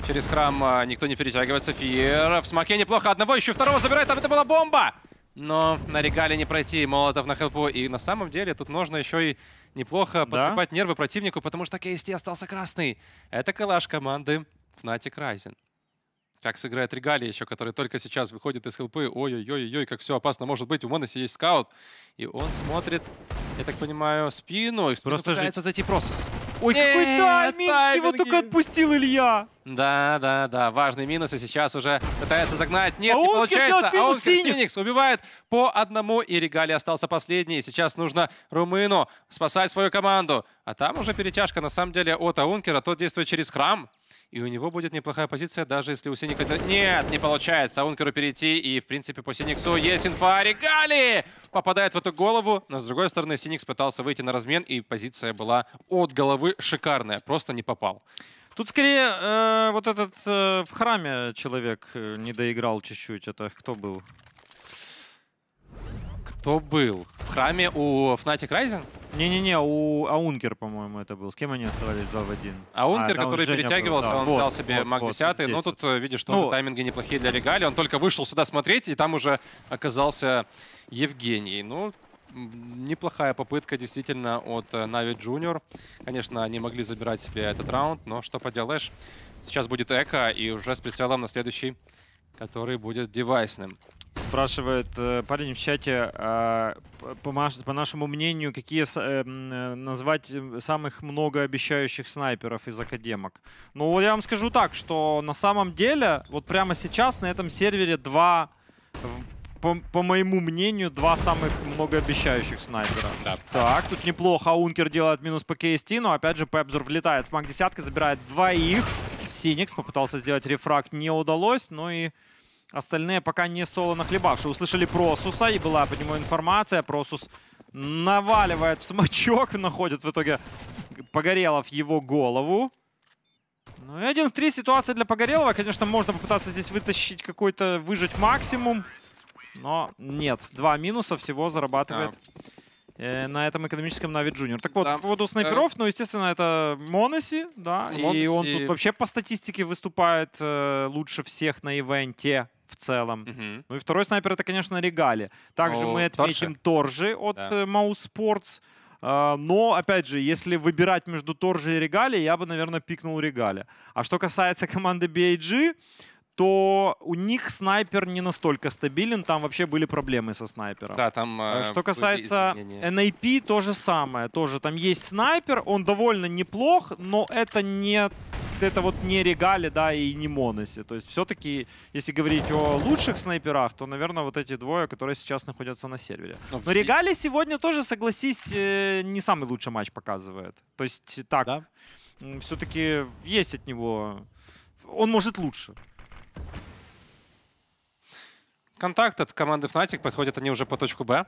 Через храм никто не перетягивается. Фир в смоке неплохо. Одного еще второго забирает. Там это была бомба! Но на регале не пройти. Молотов на хелпу. И на самом деле тут нужно еще и неплохо подкупать да? нервы противнику, потому что КСТ остался красный. Это калаш команды Fnatic Rising как сыграет Регалия еще, который только сейчас выходит из хелпы. Ой-ой-ой-ой, как все опасно может быть. У Моноси есть скаут, и он смотрит, я так понимаю, спину, и в спину Просто пытается же... зайти Просус. Ой, Нет, какой тайминг! тайминг! Его только отпустил Илья! Да, да, да, важный минус, и сейчас уже пытается загнать. Нет, а не получается, а он Синикс убивает по одному, и Регали остался последний. Сейчас нужно Румыну спасать свою команду. А там уже перетяжка, на самом деле, от Аункера. Тот действует через храм. И у него будет неплохая позиция, даже если у Синика... Нет, не получается. Аункеру перейти. И, в принципе, по Синиксу есть инфа. Регали! Попадает в эту голову. Но, с другой стороны, Синикс пытался выйти на размен. И позиция была от головы шикарная. Просто не попал. Тут скорее э, вот этот э, в храме человек э, не доиграл чуть-чуть. Это кто был? Кто был? В храме у Fnatic Rising? Не-не-не, у Аункер, по-моему, это был. С кем они оставались 2 в 1? А, Аункер, а, который перетягивался, был, да. он вот, взял себе вот, маг 10. Вот, ну, тут, вот. Э, видишь, что ну, тайминги неплохие для Регали. Он только вышел сюда смотреть, и там уже оказался Евгений. Ну, неплохая попытка действительно от э, Navi Junior. Конечно, они могли забирать себе этот раунд, но что поделаешь. Сейчас будет Эко, и уже с прицелом на следующий, который будет девайсным. Спрашивает э, парень в чате, э, по, по нашему мнению, какие э, э, назвать э, самых многообещающих снайперов из академок? Ну, я вам скажу так, что на самом деле, вот прямо сейчас на этом сервере два, по, по моему мнению, два самых многообещающих снайпера. Да. Так, тут неплохо, Аункер делает минус по КСТ, но опять же Пепзур влетает с маг-десятка, забирает двоих. Синикс попытался сделать рефраг, не удалось, но ну и... Остальные пока не солоно хлебавшие. Услышали Просуса, и была по нему информация. про Просус наваливает в смачок, находит в итоге Погорелов его голову. Ну и один в три ситуация для Погорелова. Конечно, можно попытаться здесь вытащить какой-то, выжать максимум. Но нет, два минуса всего зарабатывает э, на этом экономическом Нави Джуниор. Так вот, да. по поводу снайперов, э. ну, естественно, это Моноси, да, Моноси. и он тут вообще по статистике выступает э, лучше всех на ивенте в целом. Угу. Ну и второй снайпер — это, конечно, Регали. Также О, мы отметим Торжи, торжи от да. Mouse э, Sports. А, но, опять же, если выбирать между Торжи и Регали, я бы, наверное, пикнул Регали. А что касается команды BIG, то у них снайпер не настолько стабилен, там вообще были проблемы со снайпером. Да, там, а, э, Что касается NAP, а то же самое. Тоже там есть снайпер, он довольно неплох, но это не это вот не Регали, да, и не моносе. То есть все-таки, если говорить о лучших снайперах, то, наверное, вот эти двое, которые сейчас находятся на сервере. Но, Но регале сегодня тоже, согласись, э, не самый лучший матч показывает. То есть так, да? все-таки есть от него... Он может лучше. Контакт от команды Fnatic. Подходят они уже по точку Б.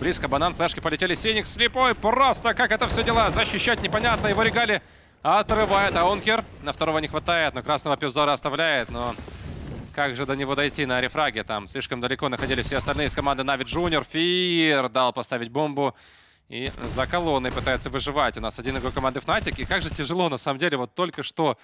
Близко банан, флешки полетели. Сеникс слепой, просто как это все дела. Защищать непонятно. Его регали Отрывает Аункер. На второго не хватает, но красного пивзора оставляет. Но как же до него дойти на рефраге? Там слишком далеко находились все остальные из команды Нави Джуниор. Фир дал поставить бомбу. И за колонной пытается выживать. У нас один игрок команды Fnatic. И как же тяжело, на самом деле, вот только что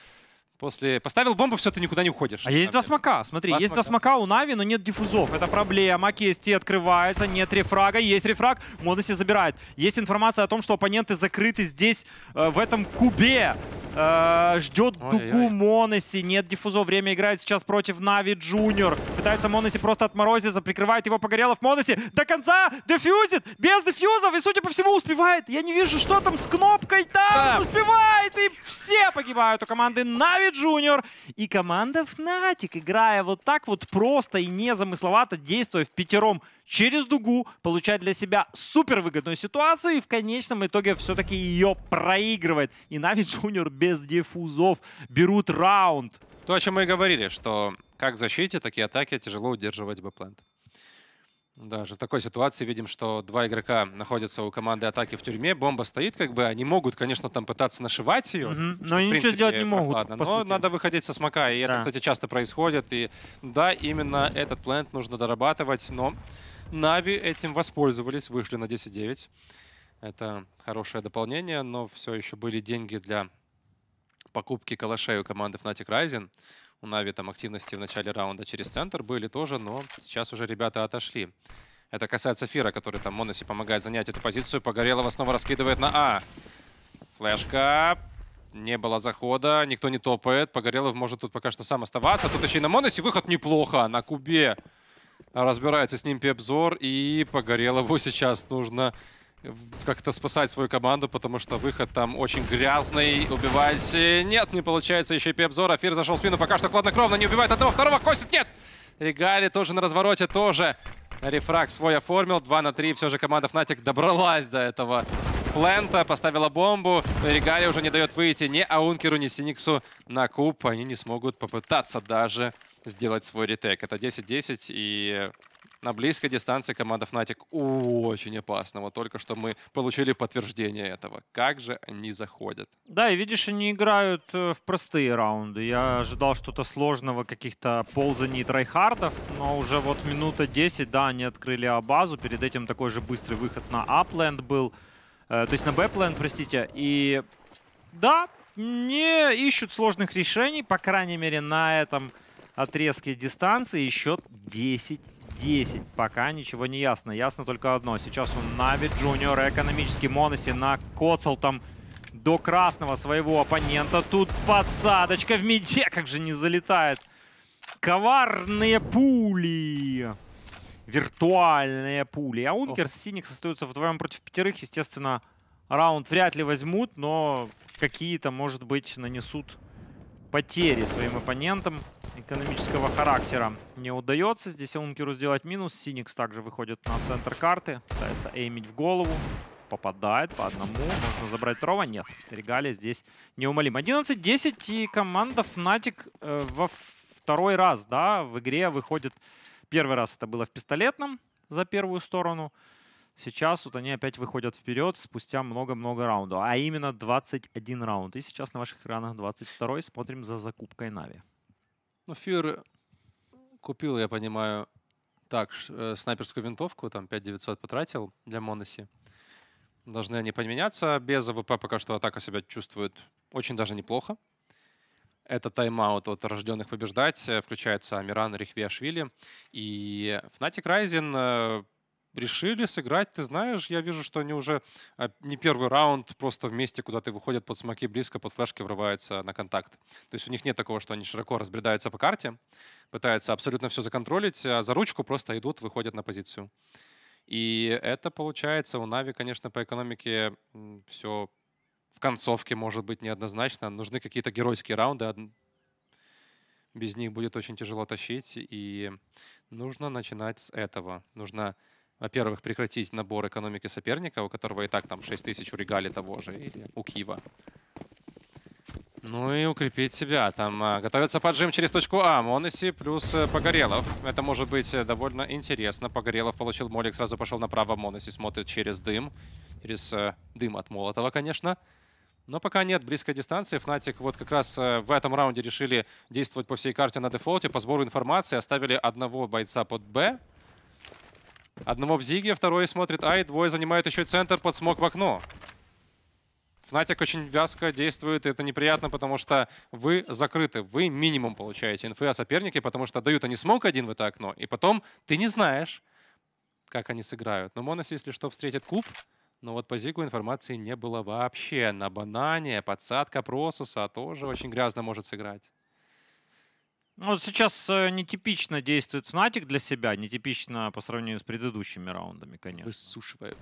После поставил бомбу, все, ты никуда не уходишь. А есть два смока. Смотри, два есть смока. два смока у Нави, но нет диффузов. Это проблема. Кести открывается, нет рефрага, есть рефраг, Модности забирает. Есть информация о том, что оппоненты закрыты здесь, э, в этом кубе. Э, ждет дугу Моноси. Нет диффузов. Время играет сейчас против Нави Джуниор. Пытается Моноси просто отморозиться, прикрывает его Погорелов. Моноси до конца дефьюзит, без дефьюзов и, судя по всему, успевает. Я не вижу, что там с кнопкой. Там да. успевает, и все погибают у команды Нави. Нави Junior и команда Fnatic, играя вот так вот просто и незамысловато, действуя в пятером через дугу, получает для себя супер выгодную ситуацию и в конечном итоге все-таки ее проигрывает. И Нави Junior без диффузов берут раунд. То, о чем мы и говорили, что как в защите, так и атаке тяжело удерживать бэплент. Даже в такой ситуации видим, что два игрока находятся у команды атаки в тюрьме, бомба стоит, как бы они могут, конечно, там пытаться нашивать ее. Угу. Mm -hmm. Но они ничего сделать не прохладно. могут. Ладно, но сути. надо выходить со смока, и да. кстати, часто происходит. И да, именно этот плент нужно дорабатывать, но Нави этим воспользовались, вышли на 10-9. Это хорошее дополнение, но все еще были деньги для покупки калашей у команды Fnatic Rising у Нави там активности в начале раунда через центр были тоже, но сейчас уже ребята отошли. Это касается Фира, который там Моноси помогает занять эту позицию. Погорелова снова раскидывает на А. Флешка. Не было захода, никто не топает. Погорелов может тут пока что сам оставаться. Тут еще и на Моносе выход неплохо. На Кубе разбирается с ним Пепзор. И Погорелову сейчас нужно как-то спасать свою команду, потому что выход там очень грязный. Убивать э, нет, не получается еще и обзор. Афир зашел в спину, пока что хладнокровно не убивает одного, второго косит, нет! Регали тоже на развороте, тоже рефраг свой оформил. 2 на 3, все же команда Фнатик добралась до этого плента, поставила бомбу. Регали уже не дает выйти ни Аункеру, ни Синиксу на куб. Они не смогут попытаться даже сделать свой ретейк. Это 10-10 и э, на близкой дистанции команда Fnatic очень опасна. Вот только что мы получили подтверждение этого. Как же они заходят. Да, и видишь, они играют э, в простые раунды. Я ожидал что-то сложного, каких-то ползаний и трайхардов, но уже вот минута 10, да, они открыли А-базу. Перед этим такой же быстрый выход на Апленд был. Э, то есть на Бэпленд, простите. И да, не ищут сложных решений, по крайней мере, на этом отрезке дистанции. И счет 10 10. Пока ничего не ясно. Ясно только одно. Сейчас у Нави Джуниор экономически Моноси накоцал там до красного своего оппонента. Тут подсадочка в меде Как же не залетает. Коварные пули. Виртуальные пули. А Ункер с Синикс остаются вдвоем против пятерых. Естественно, раунд вряд ли возьмут, но какие-то, может быть, нанесут потери своим оппонентам экономического характера не удается. Здесь Ункеру сделать минус. Синикс также выходит на центр карты. Пытается эймить в голову. Попадает по одному. Можно забрать второго. Нет. Регалия здесь неумолим. 11-10 и команда Fnatic э, во второй раз да, в игре выходит. Первый раз это было в пистолетном за первую сторону. Сейчас вот они опять выходят вперед спустя много-много раундов. А именно 21 раунд. И сейчас на ваших экранах 22 -й. Смотрим за закупкой Нави. Ну, Фюр э, купил, я понимаю, так, э, снайперскую винтовку, там 5900 потратил для Моноси. Должны они поменяться. Без АВП пока что атака себя чувствует очень даже неплохо. Это тайм-аут от рожденных побеждать. Э, включается Амиран Рихвиашвили. И Фнатик Райзен решили сыграть. Ты знаешь, я вижу, что они уже а, не первый раунд просто вместе куда-то выходят под смоки близко, под флешки врываются на контакт. То есть у них нет такого, что они широко разбредаются по карте, пытаются абсолютно все законтролить, а за ручку просто идут, выходят на позицию. И это получается у Нави, конечно, по экономике все в концовке может быть неоднозначно. Нужны какие-то геройские раунды. Без них будет очень тяжело тащить. И нужно начинать с этого. Нужно во-первых, прекратить набор экономики соперника, у которого и так там 6 тысяч у Регали того же, или у Кива. Ну и укрепить себя. Там а, готовится поджим через точку А. монеси плюс э, Погорелов. Это может быть э, довольно интересно. Погорелов получил молик, сразу пошел направо. монеси смотрит через дым. Через э, дым от Молотова, конечно. Но пока нет близкой дистанции. Фнатик вот как раз э, в этом раунде решили действовать по всей карте на дефолте. По сбору информации оставили одного бойца под Б. Одного в зиге, второй смотрит Ай, двое занимают еще центр под смог в окно. Фнатик очень вязко действует, и это неприятно, потому что вы закрыты, вы минимум получаете инфы о сопернике, потому что дают они смог один в это окно, и потом ты не знаешь, как они сыграют. Но Монос, если что, встретит куб, но вот по Зигу информации не было вообще. На банане подсадка Просуса тоже очень грязно может сыграть. Ну, сейчас э, нетипично действует Fnatic для себя, нетипично по сравнению с предыдущими раундами, конечно. Высушивают.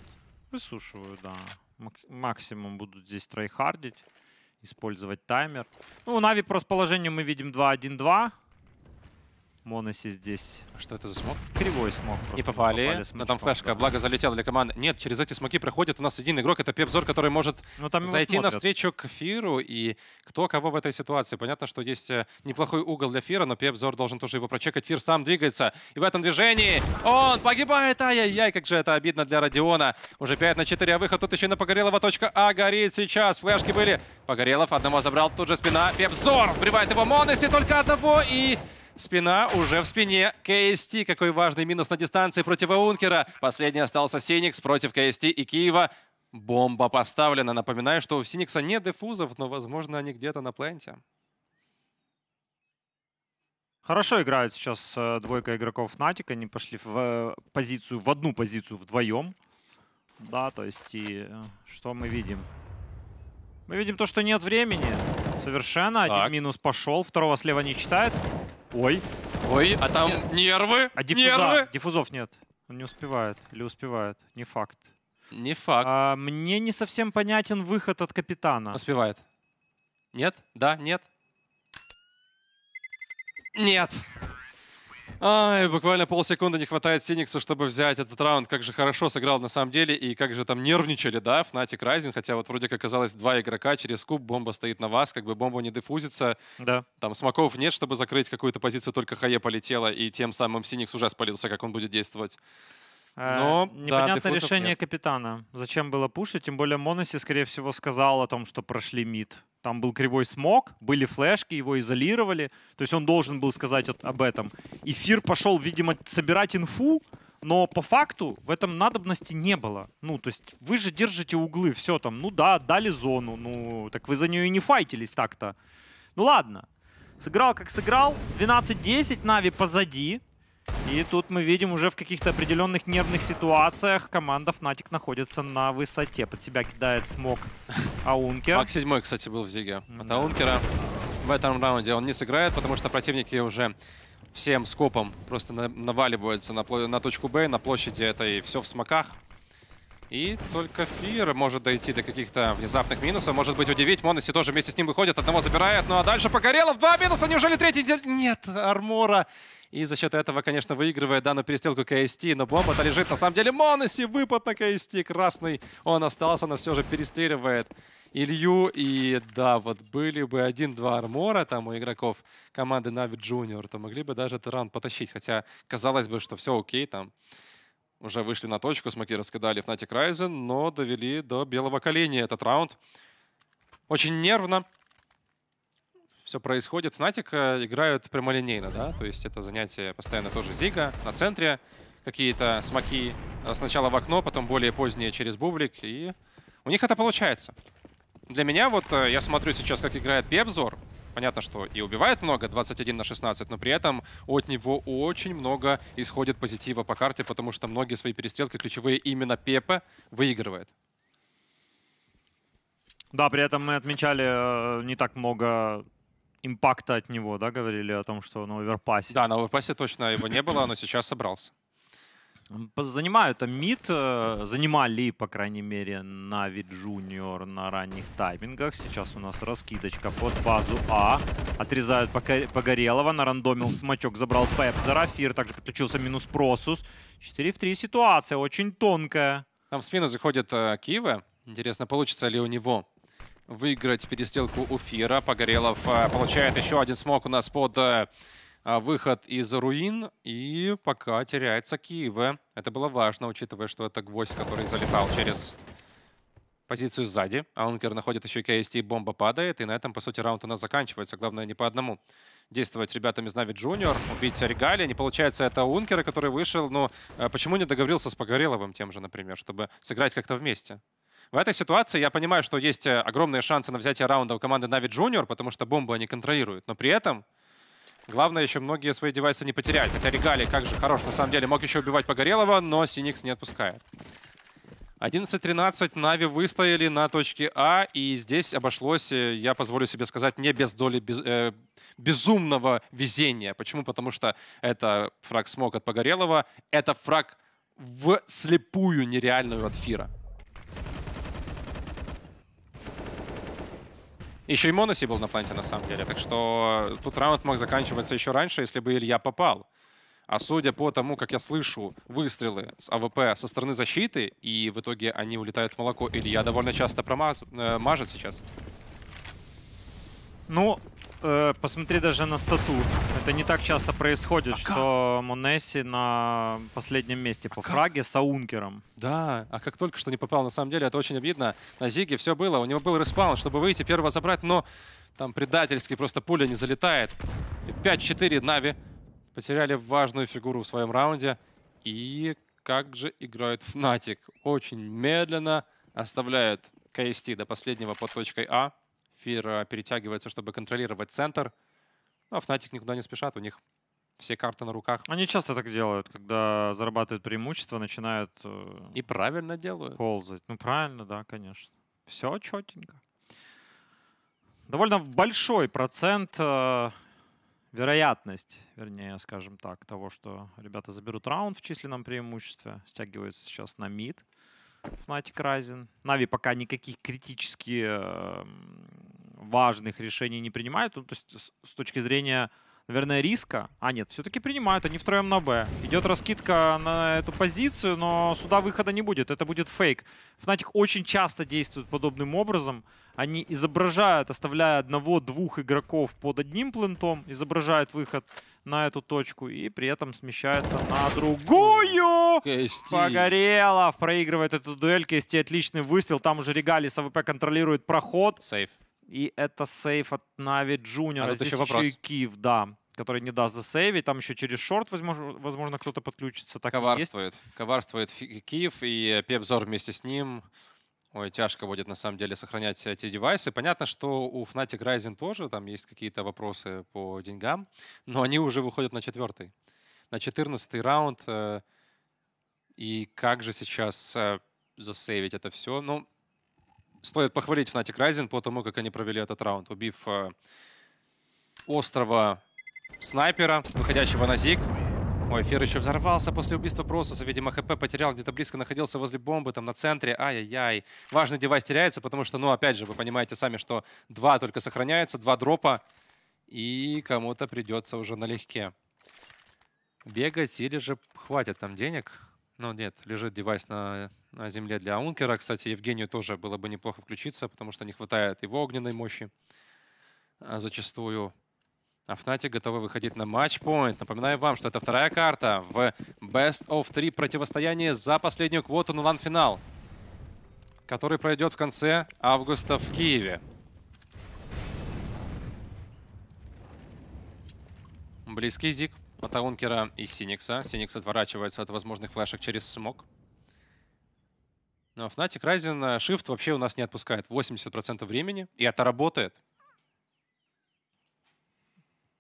Высушивают, да. Мак максимум будут здесь трейхардить, использовать таймер. Ну, у Нави по расположению мы видим 2-1-2. Моноси здесь. Что это за смог? Кривой смог. И попали. На там флешка, благо залетела для команды. Нет, через эти смоки проходит у нас один игрок, это Пепзор, который может ну, там зайти навстречу к Фиру. И кто кого в этой ситуации. Понятно, что есть э, неплохой угол для Фира, но Пепзор должен тоже его прочекать. Фир сам двигается. И в этом движении он погибает. Ай-яй-яй, как же это обидно для Родиона. Уже 5 на 4, а выход тут еще и на Погорелова. Точка А горит сейчас. Флешки были. Погорелов одного забрал, тут же спина. Пепзор сбивает его Моноси, только одного и... Спина уже в спине. КСТ, какой важный минус на дистанции против Аункера. Последний остался Синикс против КСТ и Киева. Бомба поставлена. Напоминаю, что у Синикса нет дефузов, но, возможно, они где-то на пленте. Хорошо играют сейчас э, двойка игроков Натик. Они пошли в э, позицию, в одну позицию вдвоем. Да, то есть и э, что мы видим? Мы видим то, что нет времени. Совершенно. Так. Один минус пошел, второго слева не читает. Ой. Ой, а там нет. нервы. А диффуза. нервы. Диффузов нет. Он не успевает. Или успевает. Не факт. Не факт. А, мне не совсем понятен выход от капитана. Успевает. Нет? Да? Нет? Нет. Ай, буквально полсекунды не хватает Синиксу, чтобы взять этот раунд. Как же хорошо сыграл на самом деле, и как же там нервничали, да, Фнатик Райзин. Хотя вот вроде как оказалось два игрока через куб, бомба стоит на вас, как бы бомба не дефузится. Да. Там смоков нет, чтобы закрыть какую-то позицию, только Хае полетела, и тем самым Синикс уже спалился, как он будет действовать. Э, но, э, непонятно да, решение нет. капитана. Зачем было пушить? Тем более Моноси, скорее всего, сказал о том, что прошли мид. Там был кривой смог, были флешки, его изолировали. То есть он должен был сказать от, об этом. Эфир пошел, видимо, собирать инфу, но по факту в этом надобности не было. Ну, то есть вы же держите углы, все там. Ну да, дали зону, ну так вы за нее и не файтились так-то. Ну ладно. Сыграл, как сыграл. 12-10, Нави позади. И тут мы видим уже в каких-то определенных нервных ситуациях команда Fnatic находится на высоте. Под себя кидает смог Аункер. Мак седьмой, кстати, был в Зиге от да. Аункера. В этом раунде он не сыграет, потому что противники уже всем скопом просто наваливаются на, на точку Б, на площади это и все в смоках. И только Фир может дойти до каких-то внезапных минусов, может быть удивить. Моноси тоже вместе с ним выходит, одного забирает, ну а дальше Погорелов, два минуса, неужели третий... Нет, Армора и за счет этого, конечно, выигрывает данную перестрелку КСТ. Но бомба-то лежит. На самом деле Моноси выпад на КСТ. Красный он остался, но все же перестреливает Илью. И да, вот были бы один-два армора там у игроков команды Нави Junior, то могли бы даже этот раунд потащить. Хотя казалось бы, что все окей там. Уже вышли на точку, смоки раскидали Fnatic Ryzen, но довели до белого коленя этот раунд. Очень нервно, все происходит. Фнатик э, играют прямолинейно, да? То есть это занятие постоянно тоже Зига на центре. Какие-то смоки э, сначала в окно, потом более позднее через бублик. И у них это получается. Для меня вот э, я смотрю сейчас, как играет Пепзор. Понятно, что и убивает много, 21 на 16, но при этом от него очень много исходит позитива по карте, потому что многие свои перестрелки ключевые именно Пепа выигрывает. Да, при этом мы отмечали не так много импакта от него, да, говорили о том, что на оверпасе. Да, на оверпасе точно его не было, но сейчас собрался. Занимают там мид, э, занимали, по крайней мере, на вид джуниор на ранних таймингах. Сейчас у нас раскидочка под базу А. Отрезают Погорелого, нарандомил смачок, забрал Пеп, за Рафир также подключился минус Просус. 4 в 3 ситуация, очень тонкая. Там в спину заходит э, Киева. Интересно, получится ли у него выиграть перестрелку у Фира. Погорелов э, получает еще один смог у нас под э, э, выход из руин. И пока теряется Киева. Это было важно, учитывая, что это гвоздь, который залетал через позицию сзади. Аункер находит еще КСТ, бомба падает. И на этом, по сути, раунд у нас заканчивается. Главное, не по одному действовать ребятами из Нави Джуниор, убить Регали. Не получается это Ункера, который вышел. но почему не договорился с Погореловым тем же, например, чтобы сыграть как-то вместе? В этой ситуации я понимаю, что есть э, огромные шансы на взятие раунда у команды Na'Vi Junior, потому что бомбу они контролируют. Но при этом главное еще многие свои девайсы не потерять. Хотя Регали, как же хорош, на самом деле, мог еще убивать Погорелого, но Синикс не отпускает. 11-13 Нави выстояли на точке А, и здесь обошлось, э, я позволю себе сказать, не без доли без, э, безумного везения. Почему? Потому что это фраг смог от Погорелого, это фраг в слепую нереальную от Фира. Еще и Моноси был на планете, на самом деле. Так что э, тут раунд мог заканчиваться еще раньше, если бы Илья попал. А судя по тому, как я слышу выстрелы с АВП со стороны защиты, и в итоге они улетают в молоко, Илья довольно часто промаз... Э, мажет сейчас. Ну, э, посмотри даже на стату. Это не так часто происходит, а что как? Монесси на последнем месте а по а фраге как? с Аункером. Да, а как только что не попал, на самом деле, это очень обидно. На Зиге все было, у него был респаун, чтобы выйти, первого забрать, но там предательски просто пуля не залетает. 5-4 Нави потеряли важную фигуру в своем раунде. И как же играет Фнатик. Очень медленно оставляют КСТ до последнего под точкой А. Эфир а, перетягивается, чтобы контролировать центр. А Fnatic никуда не спешат, у них все карты на руках. Они часто так делают, когда зарабатывают преимущество, начинают... Э, И правильно делают. Ползать. Ну, правильно, да, конечно. Все четенько. Довольно большой процент, э, вероятность, вернее, скажем так, того, что ребята заберут раунд в численном преимуществе. Стягиваются сейчас на мид. Matic Райзен. Нави пока никаких критически э, важных решений не принимают. Ну, то есть с точки зрения, наверное, риска. А нет, все-таки принимают, они втроем на Б. Идет раскидка на эту позицию, но сюда выхода не будет. Это будет фейк. Фнатик очень часто действует подобным образом. Они изображают, оставляя одного-двух игроков под одним плентом, изображают выход на эту точку и при этом смещается на другую. КСТ. Погорелов проигрывает эту дуэль. КСТ отличный выстрел. Там уже Регалис АВП контролирует проход. Сейф. И это сейф от Нави Джуниора. А Здесь еще, еще и Киев, да который не даст засейвить. Там еще через шорт, возможно, возможно кто-то подключится. Так Коварствует. Коварствует Киев и Пепзор вместе с ним. Ой, тяжко будет на самом деле сохранять эти девайсы. Понятно, что у Fnatic Rising тоже там есть какие-то вопросы по деньгам, но они уже выходят на четвертый, на четырнадцатый раунд. Э, и как же сейчас э, засейвить это все? Ну, стоит похвалить Fnatic Rising по тому, как они провели этот раунд, убив э, острова снайпера, выходящего на зиг. Ой, Фер еще взорвался после убийства Просуса. Видимо, ХП потерял, где-то близко находился возле бомбы, там на центре. Ай-яй-яй. Важный девайс теряется, потому что, ну, опять же, вы понимаете сами, что два только сохраняется, два дропа. И кому-то придется уже налегке бегать или же хватит там денег. Ну нет, лежит девайс на, на земле для Аункера. Кстати, Евгению тоже было бы неплохо включиться, потому что не хватает его огненной мощи а зачастую. А Фнати готовы выходить на матч матчпоинт. Напоминаю вам, что это вторая карта в Best of 3 противостояние за последнюю квоту на лан-финал, который пройдет в конце августа в Киеве. Близкий зиг от Таункера и Синикса. Синикс отворачивается от возможных флешек через смог. Но Фнатик Райзен шифт э, вообще у нас не отпускает 80% времени, и это работает.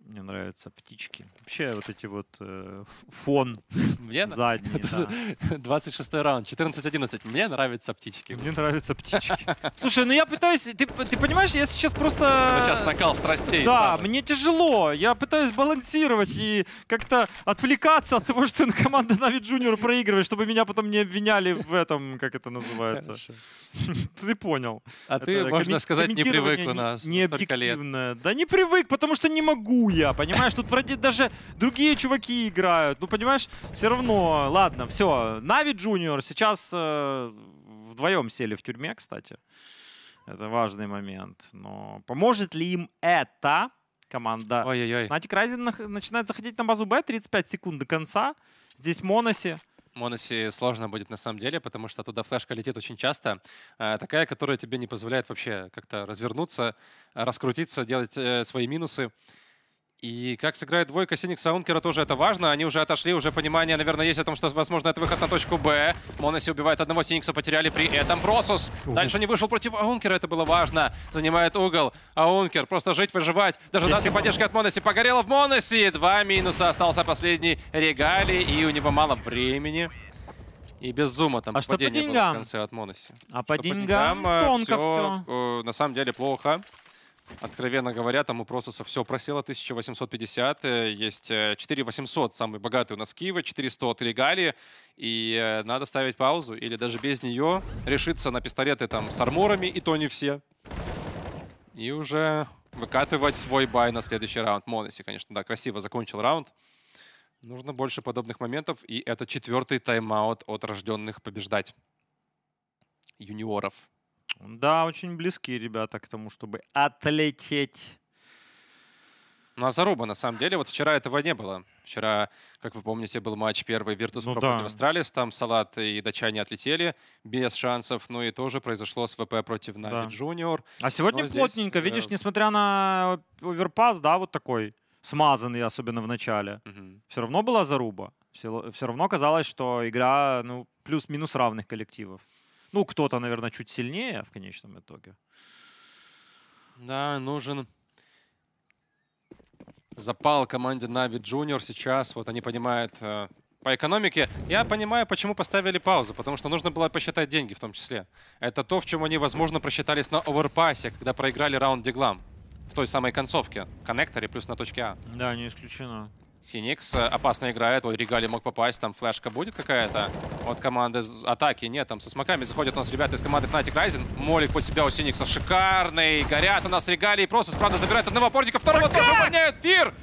Мне нравятся птички. Вообще вот эти вот э, фон Мне задний. Да. 26 раунд, 14-11. Мне нравятся птички. Мне нравятся птички. Слушай, ну я пытаюсь... Ты, ты понимаешь, я сейчас просто... сейчас накал страстей. Да, сразу. мне тяжело. Я пытаюсь балансировать и как-то отвлекаться от того, что команда Навид Джуниор проигрывает, чтобы меня потом не обвиняли в этом, как это называется. Ты понял. А ты, можно сказать, не привык у нас. Не объективное. Да не привык, потому что не могу нихуя, понимаешь? Тут вроде даже другие чуваки играют. Ну, понимаешь, все равно, ладно, все. Нави Джуниор сейчас э, вдвоем сели в тюрьме, кстати. Это важный момент. Но поможет ли им это команда? Ой-ой-ой. Натик Райзен начинает заходить на базу Б, 35 секунд до конца. Здесь Моноси. Моноси сложно будет на самом деле, потому что туда флешка летит очень часто. Э, такая, которая тебе не позволяет вообще как-то развернуться, раскрутиться, делать э, свои минусы. И как сыграет двойка Синикса Ункера, тоже это важно. Они уже отошли, уже понимание, наверное, есть о том, что, возможно, это выход на точку Б. Моноси убивает одного, Синикса потеряли при этом. Просус угу. дальше не вышел против Аункера, это было важно. Занимает угол. Аункер просто жить, выживать. Даже даться поддержка он. от Моноси погорела в Моноси. Два минуса, остался последний Регали, и у него мало времени. И без зума там а что по деньгам? было в конце от Моноси. А что по деньгам, по деньгам а, тонко все, все. Э, на самом деле плохо. Откровенно говоря, там у Прососа все просело 1850. Э, есть 4800, самый богатый у нас Киева, 400 от Регалии. И э, надо ставить паузу или даже без нее решиться на пистолеты там с арморами, и то не все. И уже выкатывать свой бай на следующий раунд. Моноси, конечно, да, красиво закончил раунд. Нужно больше подобных моментов, и это четвертый тайм-аут от рожденных побеждать юниоров. Да, очень близкие ребята к тому, чтобы отлететь. У ну, нас заруба, на самом деле. Вот вчера этого не было. Вчера, как вы помните, был матч первый Virtus ну, Pro да. против Астралис. Там Салат и Дачане отлетели без шансов. Ну и тоже произошло с ВП против Нами да. А сегодня Но ну, плотненько. Здесь... Э, видишь, несмотря на оверпас, да, вот такой смазанный, особенно в начале, угу. все равно была заруба. Все, все равно казалось, что игра ну, плюс-минус равных коллективов. Ну, кто-то, наверное, чуть сильнее в конечном итоге. Да, нужен запал команде Нави Junior сейчас. Вот они понимают э, по экономике. Я понимаю, почему поставили паузу, потому что нужно было посчитать деньги в том числе. Это то, в чем они, возможно, просчитались на оверпассе, когда проиграли раунд диглам в той самой концовке, коннекторе плюс на точке А. Да, не исключено. Синикс э, опасная играет. Ой, Регали мог попасть. Там флешка будет какая-то от команды атаки. Нет, там со смоками заходят у нас ребята из команды Fnatic Rising. Молик под себя у Синикса шикарный. Горят у нас Регали. И просто справа забирает одного опорника. Второго Пока! тоже увольняет. Фир!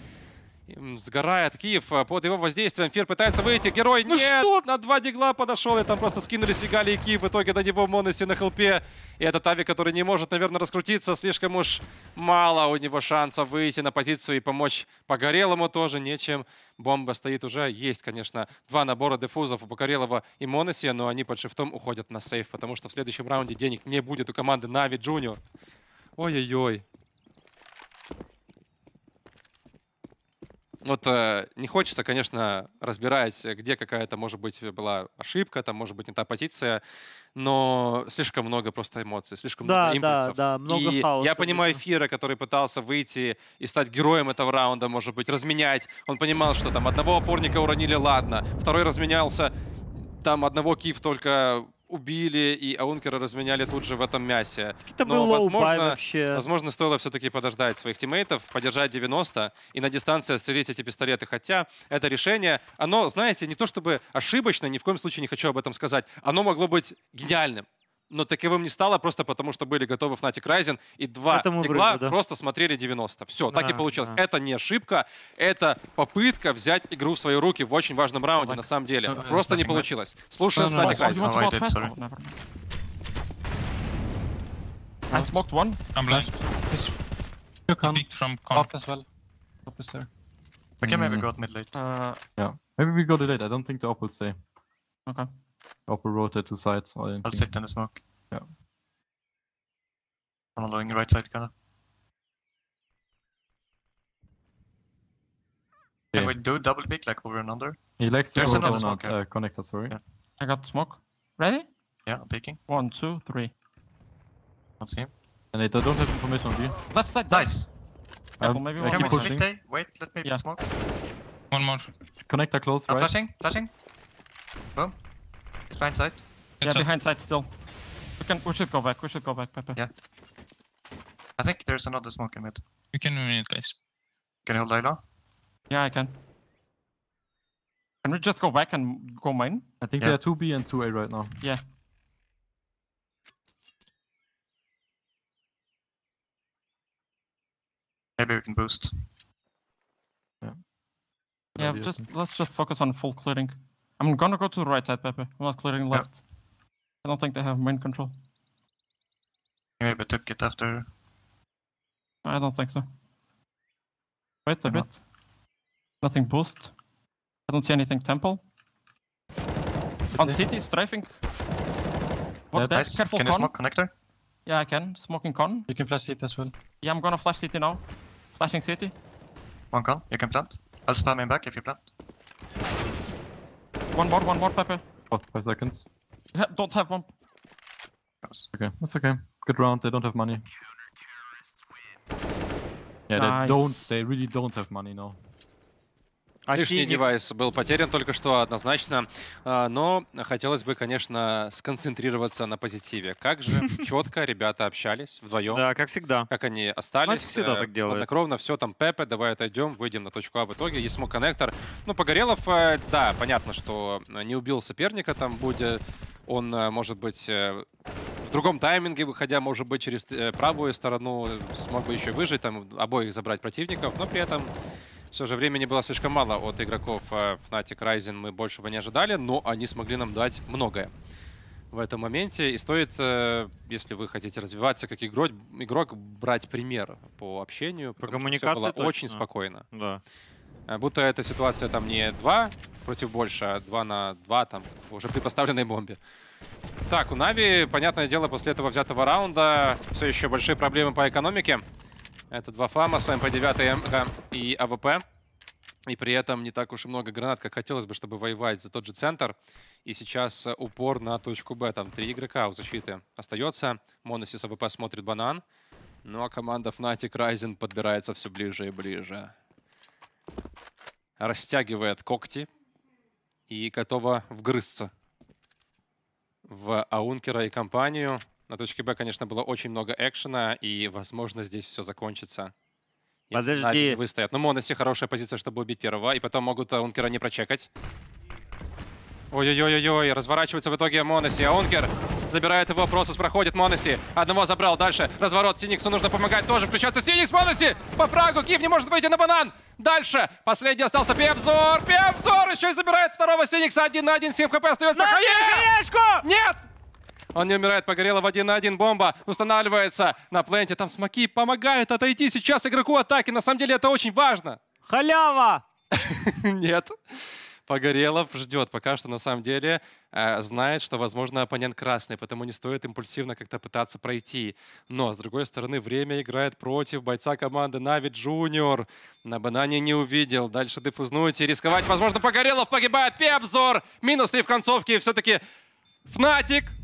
Сгорает Киев э, под его воздействием. Фир пытается выйти. Герой ну нет! Что? На два дигла подошел. И там просто скинулись регалии Киев. В итоге до него Монеси на хелпе. И этот Ави, который не может, наверное, раскрутиться. Слишком уж мало у него шансов выйти на позицию и помочь Погорелому тоже нечем. Бомба стоит уже. Есть, конечно, два набора дефузов у Покорелова и Монеси, но они под шифтом уходят на сейф, потому что в следующем раунде денег не будет у команды Нави Junior. Ой-ой-ой. Вот э, не хочется, конечно, разбирать, э, где какая-то, может быть, э, была ошибка, там, может быть, не та позиция, но слишком много просто эмоций, слишком да, много импульсов. Да, да, много и хаоса. Я понимаю Фира, который пытался выйти и стать героем этого раунда, может быть, разменять. Он понимал, что там одного опорника уронили, ладно, второй разменялся, там одного Киев только убили, и аункера разменяли тут же в этом мясе. Это Но, возможно, вообще. возможно, стоило все-таки подождать своих тиммейтов, подержать 90 и на дистанции отстрелить эти пистолеты. Хотя это решение, оно, знаете, не то чтобы ошибочно, ни в коем случае не хочу об этом сказать, оно могло быть гениальным но таковым не стало просто потому, что были готовы Fnatic Ryzen, и два Этому игла да? просто смотрели 90. Все, да, так и получилось. Да. Это не ошибка, это попытка взять игру в свои руки в очень важном раунде, на самом деле. Э, просто не получилось. Слушаем Fnatic Ryzen. I smoked one. I'm blind. You can. Peeked from con. as well. Up is there. Okay, maybe mm. go mid late. Uh, yeah. Maybe we go to late. I don't think the op will stay. Okay. Opera rotate to side. So I will sit in the smoke. Yeah. i the allowing right side, kinda. Can we do double pick, like over and under? He likes There's another smoke. Not, uh, connector, sorry. Yeah. I got smoke. Ready? Yeah, I'm picking. One, two, three. Don't see him. And I don't have information on you. Left side. Nice. Careful, um, maybe one Can we split day? Wait, let me yeah. smoke. One more. Connector close, I'm Flashing, flashing. Boom behind side. Yeah, behind side still. We can. We should go back. We should go back, Pepe. Yeah. I think there's another smoke in mid. You can win it, guys. Can you hold Lila? Yeah, I can. Can we just go back and go mine? I think yeah. there are 2B and 2A right now. Yeah. Maybe we can boost. Yeah. Yeah, just let's just focus on full clearing. I'm gonna go to the right side, Pepe. I'm not clearing left. Yeah. I don't think they have main control. Maybe took it after. I don't think so. Wait a bit. Not. Nothing boost. I don't see anything temple. On city, strafing. What yeah, nice. Careful can con. you smoke connector? Yeah, I can. Smoking con. You can flash city as well. Yeah, I'm gonna flash city now. Flashing city. One con. You can plant. I'll spam him back if you plant. One more, one more, Pepe. Oh, five seconds. Ha don't have one. Okay, that's okay. Good round, they don't have money. Yeah, nice. they don't, they really don't have money now. А Лишний Феникс... девайс был потерян только что однозначно, а, но хотелось бы, конечно, сконцентрироваться на позитиве. Как же четко ребята общались вдвоем. Да, как всегда. Как они остались. Как всегда э, так делают. Однокровно все там, Пепе, давай отойдем, выйдем на точку А в итоге. Есть смог коннектор. Ну, Погорелов, э, да, понятно, что не убил соперника там, будет он, э, может быть, в другом тайминге, выходя, может быть, через правую сторону смог бы еще выжить, там, обоих забрать противников, но при этом все же времени было слишком мало от игроков э, Fnatic Rising, мы большего не ожидали, но они смогли нам дать многое в этом моменте. И стоит, э, если вы хотите развиваться как игрок, игрок брать пример по общению. По коммуникации было точно. очень спокойно. Да. Э, будто эта ситуация там не 2 против больше, а 2 на 2 там уже при поставленной бомбе. Так, у Нави, понятное дело, после этого взятого раунда все еще большие проблемы по экономике. Это два фама, Фамаса, МП-9, МК и АВП. И при этом не так уж и много гранат, как хотелось бы, чтобы воевать за тот же центр. И сейчас э, упор на точку Б. Там три игрока у защиты остается. Моносис АВП смотрит банан. Ну а команда Fnatic Rising подбирается все ближе и ближе. Растягивает когти и готова вгрызться в Аункера и компанию. На точке Б, конечно, было очень много экшена, и, возможно, здесь ну, все закончится. Если Подожди. Выстоят. Но Моноси хорошая позиция, чтобы убить первого, и потом могут э, Ункера не прочекать. Ой-ой-ой-ой, разворачивается в итоге Моноси, а Ункер забирает его, просто проходит, Моноси одного забрал, дальше разворот, Синиксу нужно помогать тоже, включаться Синикс, Моноси по фрагу, Киев не может выйти на банан, дальше, последний остался Пепзор, Пепзор еще и забирает второго Синикса, один на один, 7 хп остается, на Нет, он не умирает, погорелов один на один, бомба устанавливается на пленте. Там смоки помогает отойти сейчас игроку атаки. На самом деле это очень важно. Халява! Нет. Погорелов ждет. Пока что, на самом деле, э, знает, что, возможно, оппонент красный, потому не стоит импульсивно как-то пытаться пройти. Но, с другой стороны, время играет против бойца команды Нави Джуниор. На банане не увидел. Дальше дефузнуть и рисковать. Возможно, Погорелов погибает. Пиобзор. Минус 3 в концовке. И все-таки Фнатик